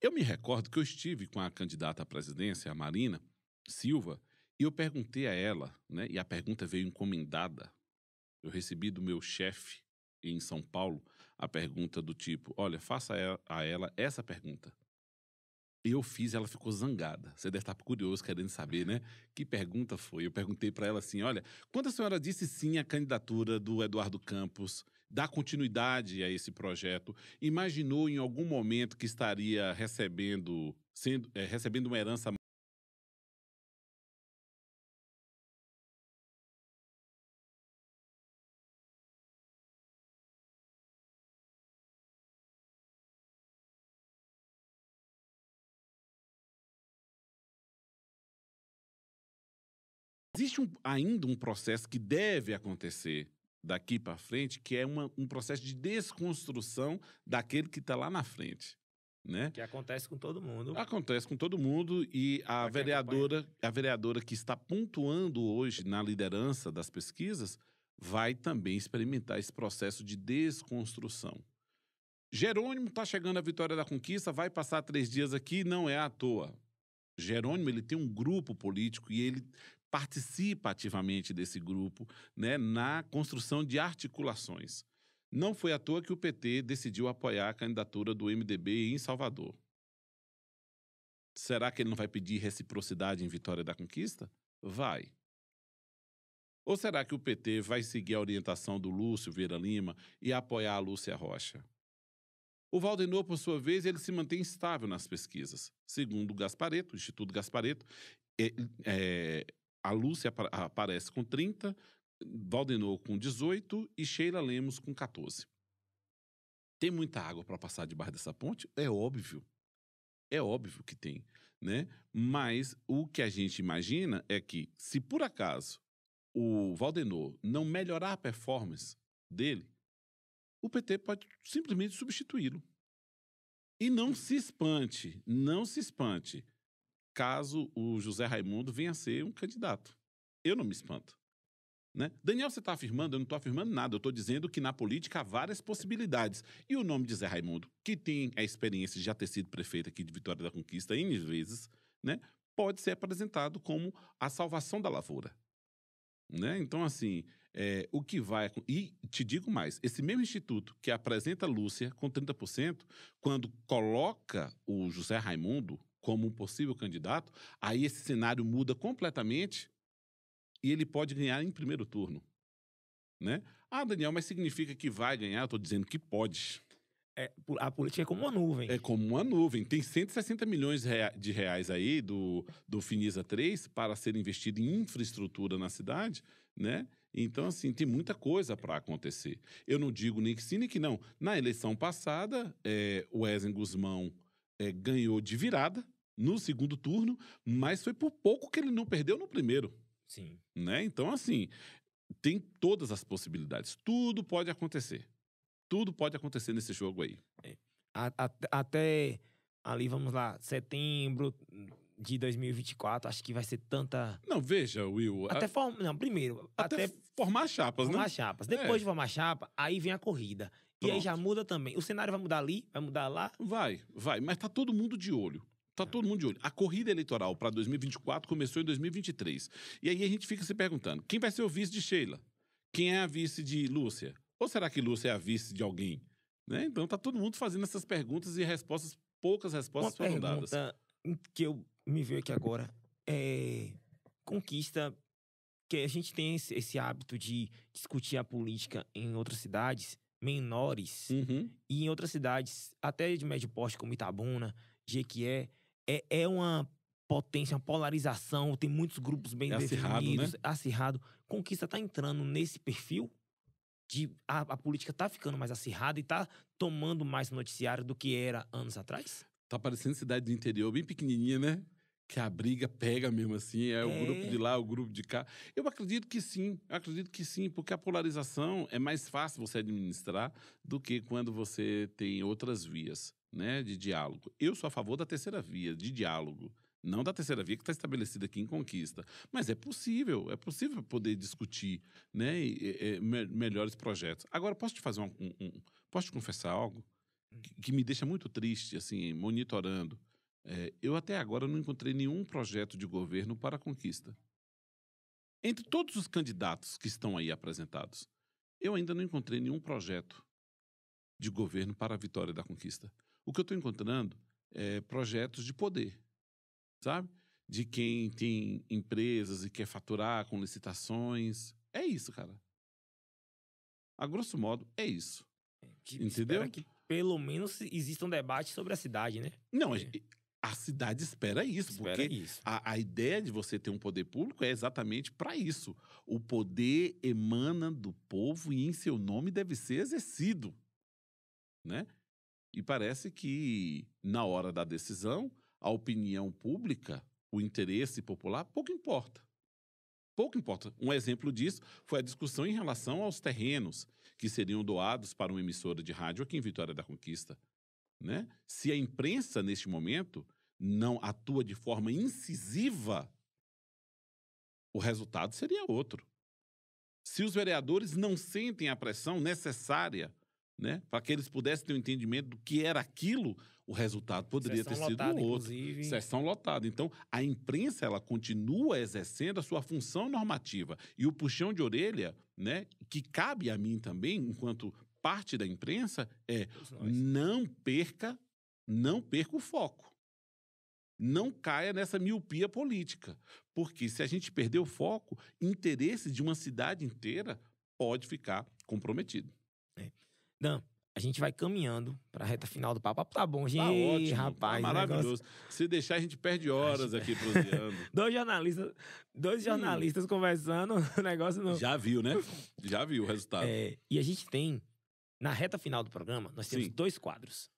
Eu me recordo que eu estive com a candidata à presidência, a Marina Silva, e eu perguntei a ela, né, e a pergunta veio encomendada. Eu recebi do meu chefe em São Paulo a pergunta do tipo: olha, faça a ela essa pergunta. Eu fiz, ela ficou zangada. Você deve estar curioso, querendo saber, né? Que pergunta foi? Eu perguntei para ela assim: olha, quando a senhora disse sim à candidatura do Eduardo Campos, dá continuidade a esse projeto, imaginou em algum momento que estaria recebendo, sendo, é, recebendo uma herança existe um, ainda um processo que deve acontecer daqui para frente, que é uma, um processo de desconstrução daquele que está lá na frente. Né? Que acontece com todo mundo. Acontece com todo mundo e a vereadora, acompanha. a vereadora que está pontuando hoje na liderança das pesquisas vai também experimentar esse processo de desconstrução. Jerônimo está chegando à vitória da conquista, vai passar três dias aqui, não é à toa. Jerônimo ele tem um grupo político e ele participa ativamente desse grupo né, na construção de articulações. Não foi à toa que o PT decidiu apoiar a candidatura do MDB em Salvador. Será que ele não vai pedir reciprocidade em Vitória da Conquista? Vai. Ou será que o PT vai seguir a orientação do Lúcio Vera Lima e apoiar a Lúcia Rocha? O Valdenor, por sua vez, ele se mantém estável nas pesquisas. Segundo o Gaspareto, o Instituto Gaspareto, é, é, a Lúcia ap aparece com 30, Valdenor com 18 e Sheila Lemos com 14. Tem muita água para passar debaixo dessa ponte? É óbvio. É óbvio que tem, né? Mas o que a gente imagina é que se por acaso o Valdenor não melhorar a performance dele, o PT pode simplesmente substituí-lo. E não se espante, não se espante caso o José Raimundo venha a ser um candidato. Eu não me espanto. Né? Daniel, você está afirmando? Eu não estou afirmando nada. Eu estou dizendo que na política há várias possibilidades. E o nome de Zé Raimundo, que tem a experiência de já ter sido prefeito aqui de Vitória da Conquista N vezes, né? pode ser apresentado como a salvação da lavoura. Né? Então, assim, é, o que vai. E te digo mais: esse mesmo instituto que apresenta Lúcia com 30%, quando coloca o José Raimundo como um possível candidato, aí esse cenário muda completamente e ele pode ganhar em primeiro turno. Né? Ah, Daniel, mas significa que vai ganhar? Estou dizendo que pode. É, a política é como uma nuvem. É como uma nuvem. Tem 160 milhões de reais aí do, do Finisa 3 para ser investido em infraestrutura na cidade, né? Então, assim, tem muita coisa para acontecer. Eu não digo nem que sim, nem que não. Na eleição passada, é, o Ezen Guzmão é, ganhou de virada, no segundo turno, mas foi por pouco que ele não perdeu no primeiro. Sim. Né? Então, assim, tem todas as possibilidades. Tudo pode acontecer. Tudo pode acontecer nesse jogo aí. É. Até ali, vamos lá, setembro de 2024, acho que vai ser tanta. Não, veja, Will. Até a... form... Não, primeiro. Até, até formar chapas, formar né? Formar chapas. Depois é. de formar chapa, aí vem a corrida. Pronto. E aí já muda também. O cenário vai mudar ali, vai mudar lá? Vai, vai. Mas tá todo mundo de olho. Tá todo mundo de olho. A corrida eleitoral para 2024 começou em 2023. E aí a gente fica se perguntando: quem vai ser o vice de Sheila? Quem é a vice de Lúcia? Ou será que Lúcia é a vice de alguém? Né? Então tá todo mundo fazendo essas perguntas e respostas, poucas respostas Uma foram dadas. Que eu me vejo aqui agora é conquista que a gente tem esse, esse hábito de discutir a política em outras cidades menores uhum. e em outras cidades até de médio porte como Itabuna, Jequié, é, é uma potência, uma polarização, tem muitos grupos bem é definidos, acirrado, né? acirrado. Conquista tá entrando nesse perfil de a, a, política tá ficando mais acirrada e tá tomando mais noticiário do que era anos atrás? Tá parecendo cidade do interior, bem pequenininha, né? Que a briga pega mesmo assim, é, é. o grupo de lá, o grupo de cá. Eu acredito que sim, eu acredito que sim, porque a polarização é mais fácil você administrar do que quando você tem outras vias né, de diálogo. Eu sou a favor da terceira via, de diálogo. Não da terceira via que está estabelecida aqui em conquista. Mas é possível, é possível poder discutir né, e, e, me, melhores projetos. Agora, posso te fazer um, um, um Posso te confessar algo hum. que, que, me deixa muito triste, assim, monitorando. É, eu até agora não encontrei nenhum projeto de governo para a conquista. Entre todos os candidatos que estão aí apresentados, eu ainda não encontrei nenhum projeto de governo para a vitória da conquista. O que eu estou encontrando é projetos de poder, sabe? De quem tem empresas e quer faturar com licitações. É isso, cara. A grosso modo, é isso. É, que Entendeu? que pelo menos exista um debate sobre a cidade, né? Não, é. a cidade espera isso, espera porque isso. A, a ideia de você ter um poder público é exatamente para isso. O poder emana do povo e em seu nome deve ser exercido, né? E parece que, na hora da decisão, a opinião pública, o interesse popular, pouco importa. Pouco importa. Um exemplo disso foi a discussão em relação aos terrenos que seriam doados para uma emissora de rádio aqui em Vitória da Conquista. Né? Se a imprensa, neste momento, não atua de forma incisiva, o resultado seria outro. Se os vereadores não sentem a pressão necessária né? Para que eles pudessem ter um entendimento do que era aquilo, o resultado poderia Sessão ter sido outro. Inclusive. Sessão lotada. Então, a imprensa ela continua exercendo a sua função normativa e o puxão de orelha, né? Que cabe a mim também, enquanto parte da imprensa, é não perca, não perca o foco. Não caia nessa miopia política, porque se a gente perder o foco, interesse de uma cidade inteira pode ficar comprometido. É. Dan, a gente vai caminhando para a reta final do papo. Tá bom, tá gente. Tá ótimo, rapaz. Tá maravilhoso. Negócio... Se deixar, a gente perde horas aqui prosseando. dois jornalistas, dois jornalistas hum. conversando, o negócio não. Já viu, né? Já viu o resultado. É, e a gente tem, na reta final do programa, nós temos Sim. dois quadros.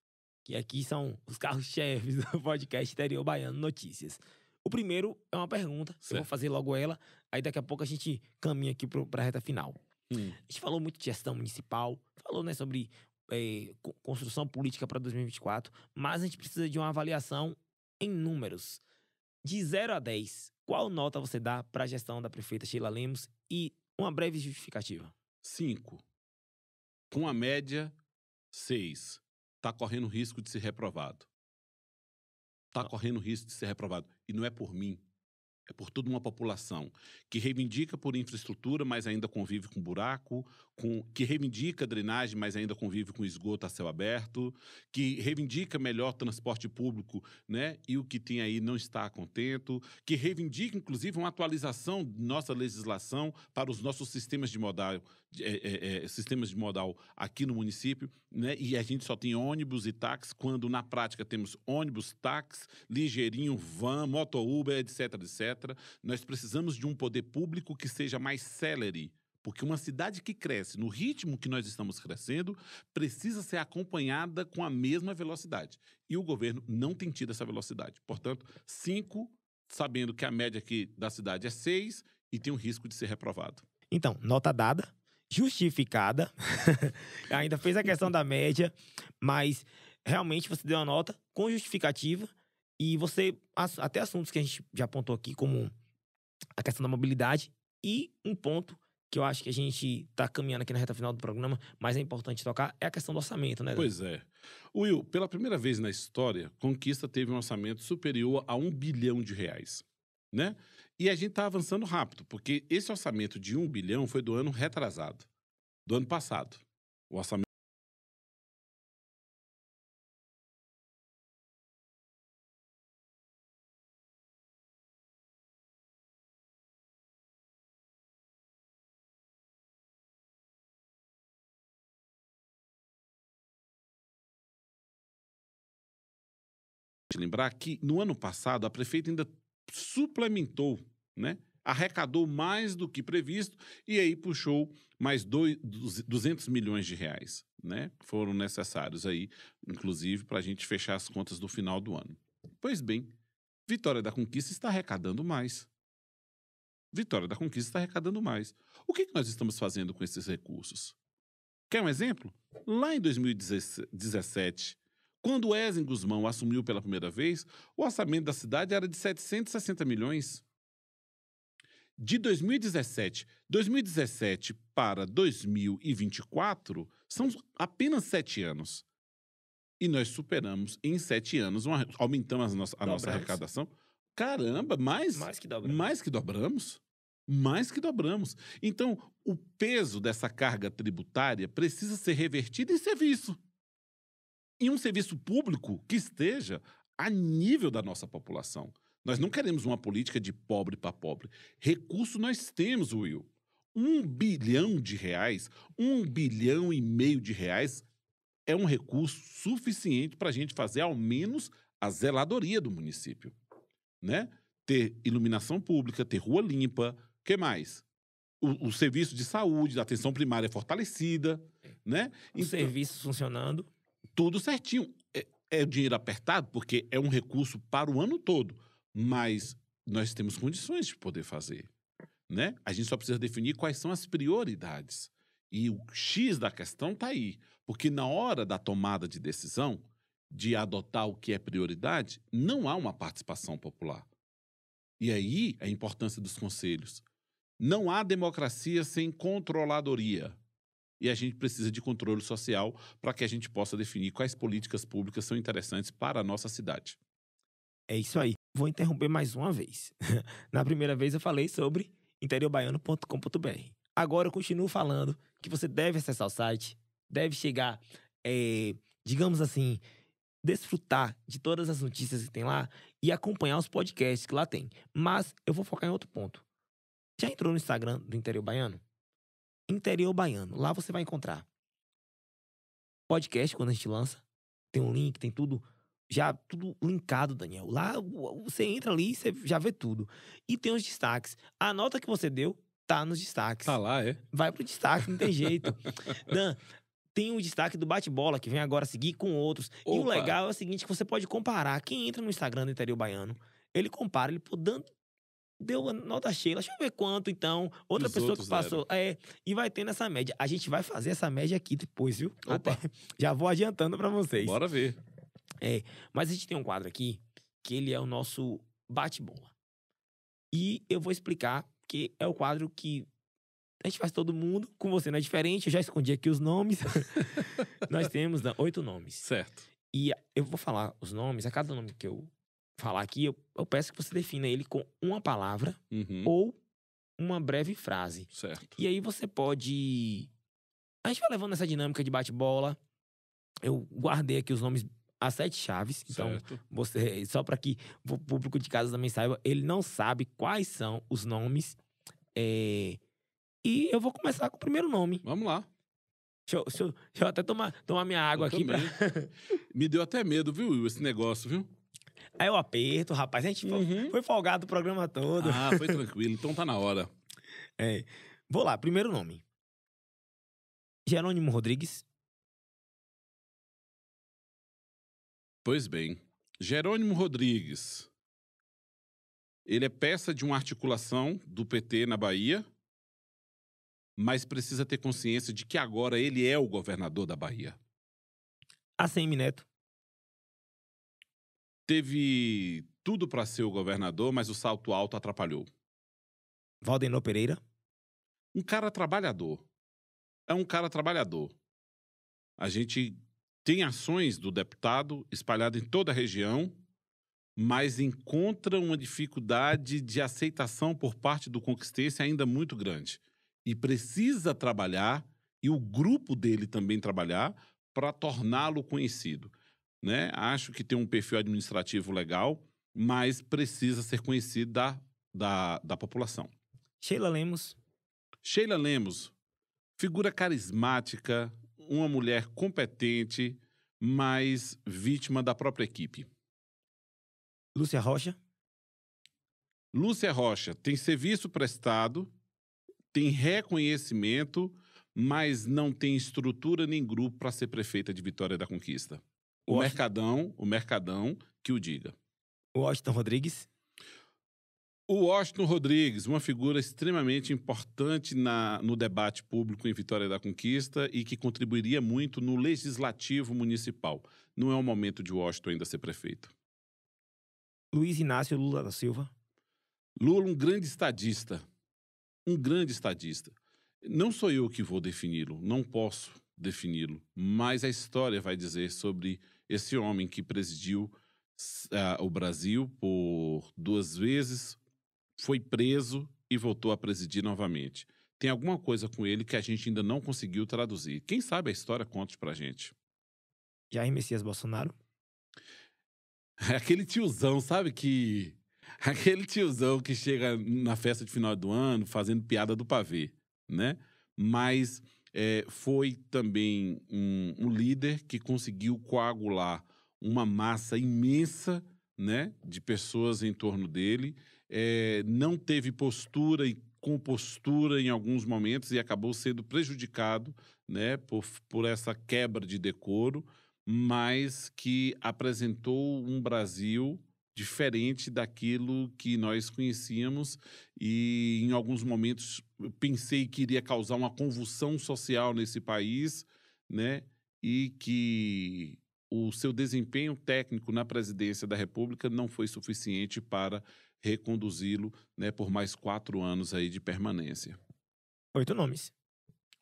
Que aqui são os carros-chefes do podcast Exterior Baiano Notícias. O primeiro é uma pergunta, certo. eu vou fazer logo ela, aí daqui a pouco a gente caminha aqui para a reta final. Hum. A gente falou muito de gestão municipal, falou né, sobre é, construção política para 2024, mas a gente precisa de uma avaliação em números. De 0 a 10, qual nota você dá para a gestão da prefeita Sheila Lemos e uma breve justificativa? 5. Com a média, 6. Está correndo risco de ser reprovado. Está correndo risco de ser reprovado. E não é por mim, é por toda uma população que reivindica por infraestrutura, mas ainda convive com buraco, com, que reivindica drenagem, mas ainda convive com esgoto a céu aberto, que reivindica melhor transporte público, né? E o que tem aí não está contento, que reivindica, inclusive, uma atualização de nossa legislação para os nossos sistemas de modal, é, é, é, sistemas de modal aqui no município, né? E a gente só tem ônibus e táxi, quando na prática temos ônibus, táxi, ligeirinho, van, moto Uber, etc, etc. Nós precisamos de um poder público que seja mais celere, porque uma cidade que cresce no ritmo que nós estamos crescendo precisa ser acompanhada com a mesma velocidade. E o governo não tem tido essa velocidade. Portanto, cinco, sabendo que a média aqui da cidade é seis e tem o um risco de ser reprovado. Então, nota dada, justificada. Ainda fez a questão da média, mas realmente você deu uma nota com justificativa e você até assuntos que a gente já apontou aqui como a questão da mobilidade e um ponto que eu acho que a gente está caminhando aqui na reta final do programa, mas é importante tocar, é a questão do orçamento, né? Pois é. Will, pela primeira vez na história, Conquista teve um orçamento superior a um bilhão de reais. Né? E a gente está avançando rápido, porque esse orçamento de um bilhão foi do ano retrasado, do ano passado. O orçamento te lembrar que no ano passado a prefeita ainda suplementou, né? arrecadou mais do que previsto e aí puxou mais dois, 200 milhões de reais, né? Foram necessários aí, inclusive, para a gente fechar as contas do final do ano. Pois bem, Vitória da Conquista está arrecadando mais. Vitória da Conquista está arrecadando mais. O que, que nós estamos fazendo com esses recursos? Quer um exemplo? Lá em 2017, quando Ezen Guzmão assumiu pela primeira vez, o orçamento da cidade era de 760 milhões. De 2017, 2017 para 2024 são apenas sete anos. E nós superamos em sete anos, uma, aumentamos a nossa, a nossa arrecadação. Caramba, mais, mais que Mais que dobramos mais que dobramos. Então, o peso dessa carga tributária precisa ser revertido em serviço e um serviço público que esteja a nível da nossa população. Nós não queremos uma política de pobre para pobre. Recurso nós temos, Will. Um bilhão de reais, um bilhão e meio de reais é um recurso suficiente para a gente fazer ao menos a zeladoria do município, né? Ter iluminação pública, ter rua limpa, que mais? O, o serviço de saúde, da atenção primária fortalecida, é. né? Os então, serviços funcionando tudo certinho. É, é dinheiro apertado, porque é um recurso para o ano todo, mas nós temos condições de poder fazer. Né? A gente só precisa definir quais são as prioridades. E o X da questão está aí. Porque na hora da tomada de decisão, de adotar o que é prioridade, não há uma participação popular. E aí a importância dos conselhos. Não há democracia sem controladoria. E a gente precisa de controle social para que a gente possa definir quais políticas públicas são interessantes para a nossa cidade. É isso aí. Vou interromper mais uma vez. Na primeira vez eu falei sobre interiorbaiano.com.br. Agora eu continuo falando que você deve acessar o site, deve chegar, é, digamos assim, desfrutar de todas as notícias que tem lá e acompanhar os podcasts que lá tem. Mas eu vou focar em outro ponto. Já entrou no Instagram do Interior Baiano? Interior Baiano. Lá você vai encontrar podcast quando a gente lança. Tem um link, tem tudo. Já tudo linkado, Daniel. Lá você entra ali e você já vê tudo. E tem os destaques. A nota que você deu tá nos destaques. Tá lá, é? Vai pro destaque, não tem jeito. Dan, tem o destaque do bate-bola que vem agora seguir com outros. Opa. E o legal é o seguinte: que você pode comparar. Quem entra no Instagram do Interior Baiano, ele compara, ele pô, Dan, Deu nota cheia. Deixa eu ver quanto, então. Outra pessoa que passou. É, e vai ter nessa média. A gente vai fazer essa média aqui depois, viu? Opa. Até, já vou adiantando para vocês. Bora ver. É, mas a gente tem um quadro aqui que ele é o nosso bate-bola. E eu vou explicar que é o quadro que a gente faz todo mundo, com você não é diferente, eu já escondi aqui os nomes. Nós temos não, né, oito nomes. Certo. E eu vou falar os nomes, a cada nome que eu falar aqui, eu, eu peço que você defina ele com uma palavra uhum. ou uma breve frase. Certo. E aí você pode. A gente vai levando essa dinâmica de bate-bola. Eu guardei aqui os nomes as sete chaves. Então, certo. você só para que o público de casa também saiba, ele não sabe quais são os nomes. É... E eu vou começar com o primeiro nome. Vamos lá. Deixa eu, deixa eu, deixa eu até tomar, tomar minha água eu aqui. Pra... Me deu até medo, viu, Will, esse negócio, viu? Aí eu aperto, rapaz. A gente uhum. foi folgado o programa todo. Ah, foi tranquilo. Então tá na hora. É. Vou lá, primeiro nome. Jerônimo Rodrigues. Pois bem. Jerônimo Rodrigues. Ele é peça de uma articulação do PT na Bahia, mas precisa ter consciência de que agora ele é o governador da Bahia. ACM Neto teve tudo para ser o governador, mas o salto alto atrapalhou. Valdenor Pereira? Um cara trabalhador. É um cara trabalhador. A gente tem ações do deputado espalhadas em toda a região, mas encontra uma dificuldade de aceitação por parte do conquistense ainda muito grande. E precisa trabalhar, e o grupo dele também trabalhar, para torná-lo conhecido né? Acho que tem um perfil administrativo legal, mas precisa ser conhecido da, da, da população. Sheila Lemos. Sheila Lemos, figura carismática, uma mulher competente, mas vítima da própria equipe. Lúcia Rocha. Lúcia Rocha tem serviço prestado, tem reconhecimento, mas não tem estrutura nem grupo para ser prefeita de Vitória da Conquista. O, Mercadão, o Mercadão que o diga. O Washington Rodrigues? O Washington Rodrigues, uma figura extremamente importante na, no debate público em Vitória da Conquista e que contribuiria muito no legislativo municipal. Não é o momento de Washington ainda ser prefeito. Luiz Inácio Lula da Silva. Lula, um grande estadista. Um grande estadista. Não sou eu que vou defini-lo, não posso defini-lo, mas a história vai dizer sobre esse homem que presidiu uh, o Brasil por duas vezes foi preso e voltou a presidir novamente. Tem alguma coisa com ele que a gente ainda não conseguiu traduzir. Quem sabe a história conte pra gente. Jair Messias Bolsonaro? Aquele tiozão, sabe que. Aquele tiozão que chega na festa de final do ano fazendo piada do pavê, né? Mas é, foi também um, um líder que conseguiu coagular uma massa imensa né, de pessoas em torno dele, é, não teve postura e compostura em alguns momentos e acabou sendo prejudicado né, por, por essa quebra de decoro, mas que apresentou um Brasil diferente daquilo que nós conhecíamos e em alguns momentos pensei que iria causar uma convulsão social nesse país, né? E que o seu desempenho técnico na presidência da República não foi suficiente para reconduzi-lo, né, por mais quatro anos aí de permanência. Oito nomes.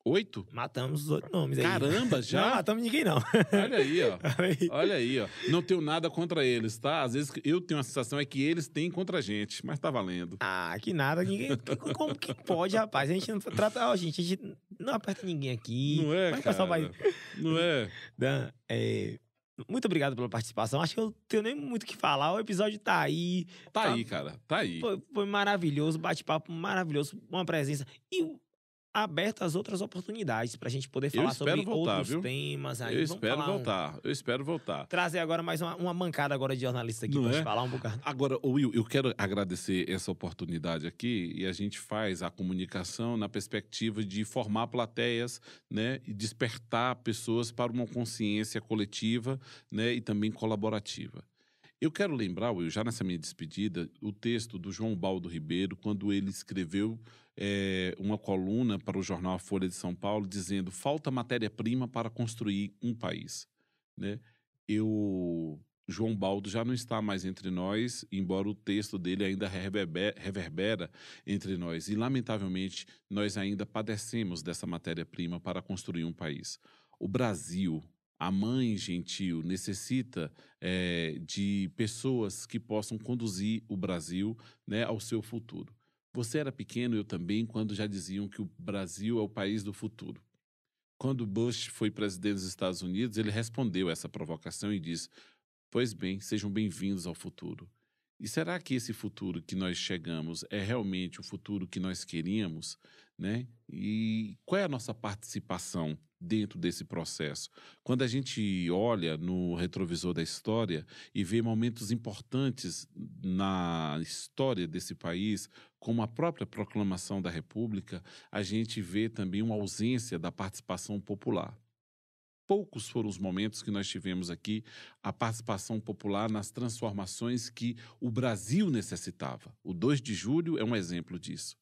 Oito? Matamos os oito nomes aí. Caramba, já? Não matamos ninguém, não. Olha aí, ó. Olha aí, ó. Não tenho nada contra eles, tá? Às vezes eu tenho a sensação é que eles têm contra a gente, mas tá valendo. Ah, que nada. Ninguém... Como que pode, rapaz? A gente não trata... Ó, gente, a gente não aperta ninguém aqui. Não é, cara. Vai... Não é? Dan, é... Muito obrigado pela participação. Acho que eu tenho nem muito o que falar. O episódio tá aí. Tá, tá... aí, cara. Tá aí. Foi, foi maravilhoso. Bate-papo maravilhoso. Uma presença. E aberto as outras oportunidades para a gente poder falar sobre voltar, outros viu? temas. Aí. Eu Vamos espero voltar, um... eu espero voltar. Trazer agora mais uma, uma mancada agora de jornalista aqui para é? falar um bocado. Agora, Will, eu quero agradecer essa oportunidade aqui e a gente faz a comunicação na perspectiva de formar plateias, né, e despertar pessoas para uma consciência coletiva, né, e também colaborativa. Eu quero lembrar, Will, já nessa minha despedida, o texto do João Baldo Ribeiro, quando ele escreveu é, uma coluna para o jornal Folha de São Paulo dizendo falta matéria-prima para construir um país. Né? Eu, João Baldo já não está mais entre nós, embora o texto dele ainda reverbera, reverbera entre nós. E, lamentavelmente, nós ainda padecemos dessa matéria-prima para construir um país. O Brasil, a mãe gentil necessita é, de pessoas que possam conduzir o Brasil né, ao seu futuro. Você era pequeno, eu também, quando já diziam que o Brasil é o país do futuro. Quando Bush foi presidente dos Estados Unidos, ele respondeu essa provocação e disse: Pois bem, sejam bem-vindos ao futuro. E será que esse futuro que nós chegamos é realmente o futuro que nós queríamos? Né? E qual é a nossa participação dentro desse processo? Quando a gente olha no retrovisor da história e vê momentos importantes na história desse país, como a própria proclamação da República, a gente vê também uma ausência da participação popular. Poucos foram os momentos que nós tivemos aqui a participação popular nas transformações que o Brasil necessitava. O 2 de julho é um exemplo disso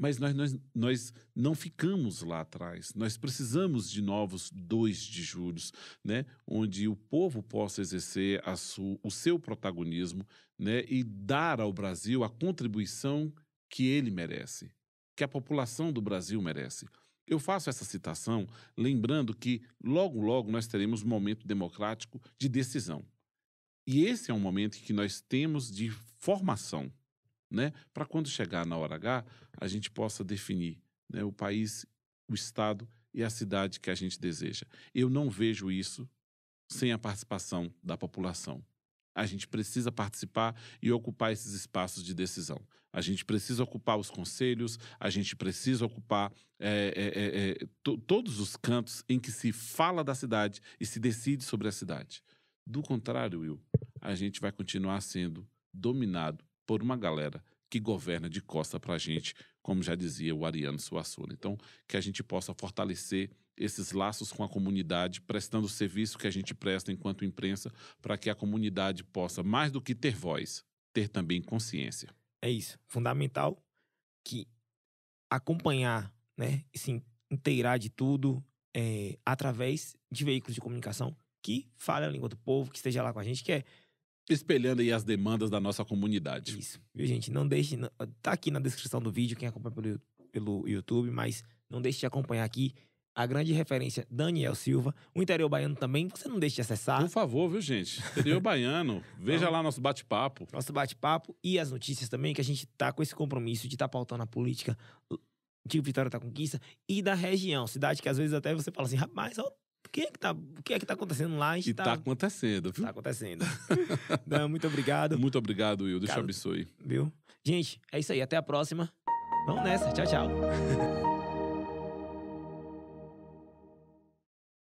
mas nós, nós, nós, não ficamos lá atrás. Nós precisamos de novos 2 de julho, né? onde o povo possa exercer su, o seu protagonismo né? e dar ao Brasil a contribuição que ele merece, que a população do Brasil merece. Eu faço essa citação lembrando que logo, logo nós teremos um momento democrático de decisão. E esse é um momento que nós temos de formação, né? Para quando chegar na hora H, a gente possa definir né, o país, o Estado e a cidade que a gente deseja. Eu não vejo isso sem a participação da população. A gente precisa participar e ocupar esses espaços de decisão. A gente precisa ocupar os conselhos, a gente precisa ocupar é, é, é, to, todos os cantos em que se fala da cidade e se decide sobre a cidade. Do contrário, Will, a gente vai continuar sendo dominado por uma galera que governa de costa para a gente, como já dizia o Ariano Suassuna. Então, que a gente possa fortalecer esses laços com a comunidade, prestando o serviço que a gente presta enquanto imprensa, para que a comunidade possa, mais do que ter voz, ter também consciência. É isso. Fundamental que acompanhar, né, e se inteirar de tudo é, através de veículos de comunicação que falem a língua do povo, que esteja lá com a gente, que é espelhando aí as demandas da nossa comunidade. Isso. Viu, gente? Não deixe. Tá aqui na descrição do vídeo, quem acompanha pelo, pelo YouTube, mas não deixe de acompanhar aqui a grande referência Daniel Silva, o interior baiano também, você não deixe de acessar. Por favor, viu, gente? Interior baiano, veja então, lá nosso bate-papo. Nosso bate-papo e as notícias também, que a gente tá com esse compromisso de estar tá pautando a política de Vitória da Conquista e da região. Cidade que às vezes até você fala assim, rapaz, ó, o que é que tá, o que é que tá acontecendo lá? E tá, tá acontecendo, viu? Tá acontecendo. muito obrigado. Muito obrigado, Will. Deixa eu abençoe. Viu? Gente, é isso aí. Até a próxima. Vamos nessa. Tchau, tchau.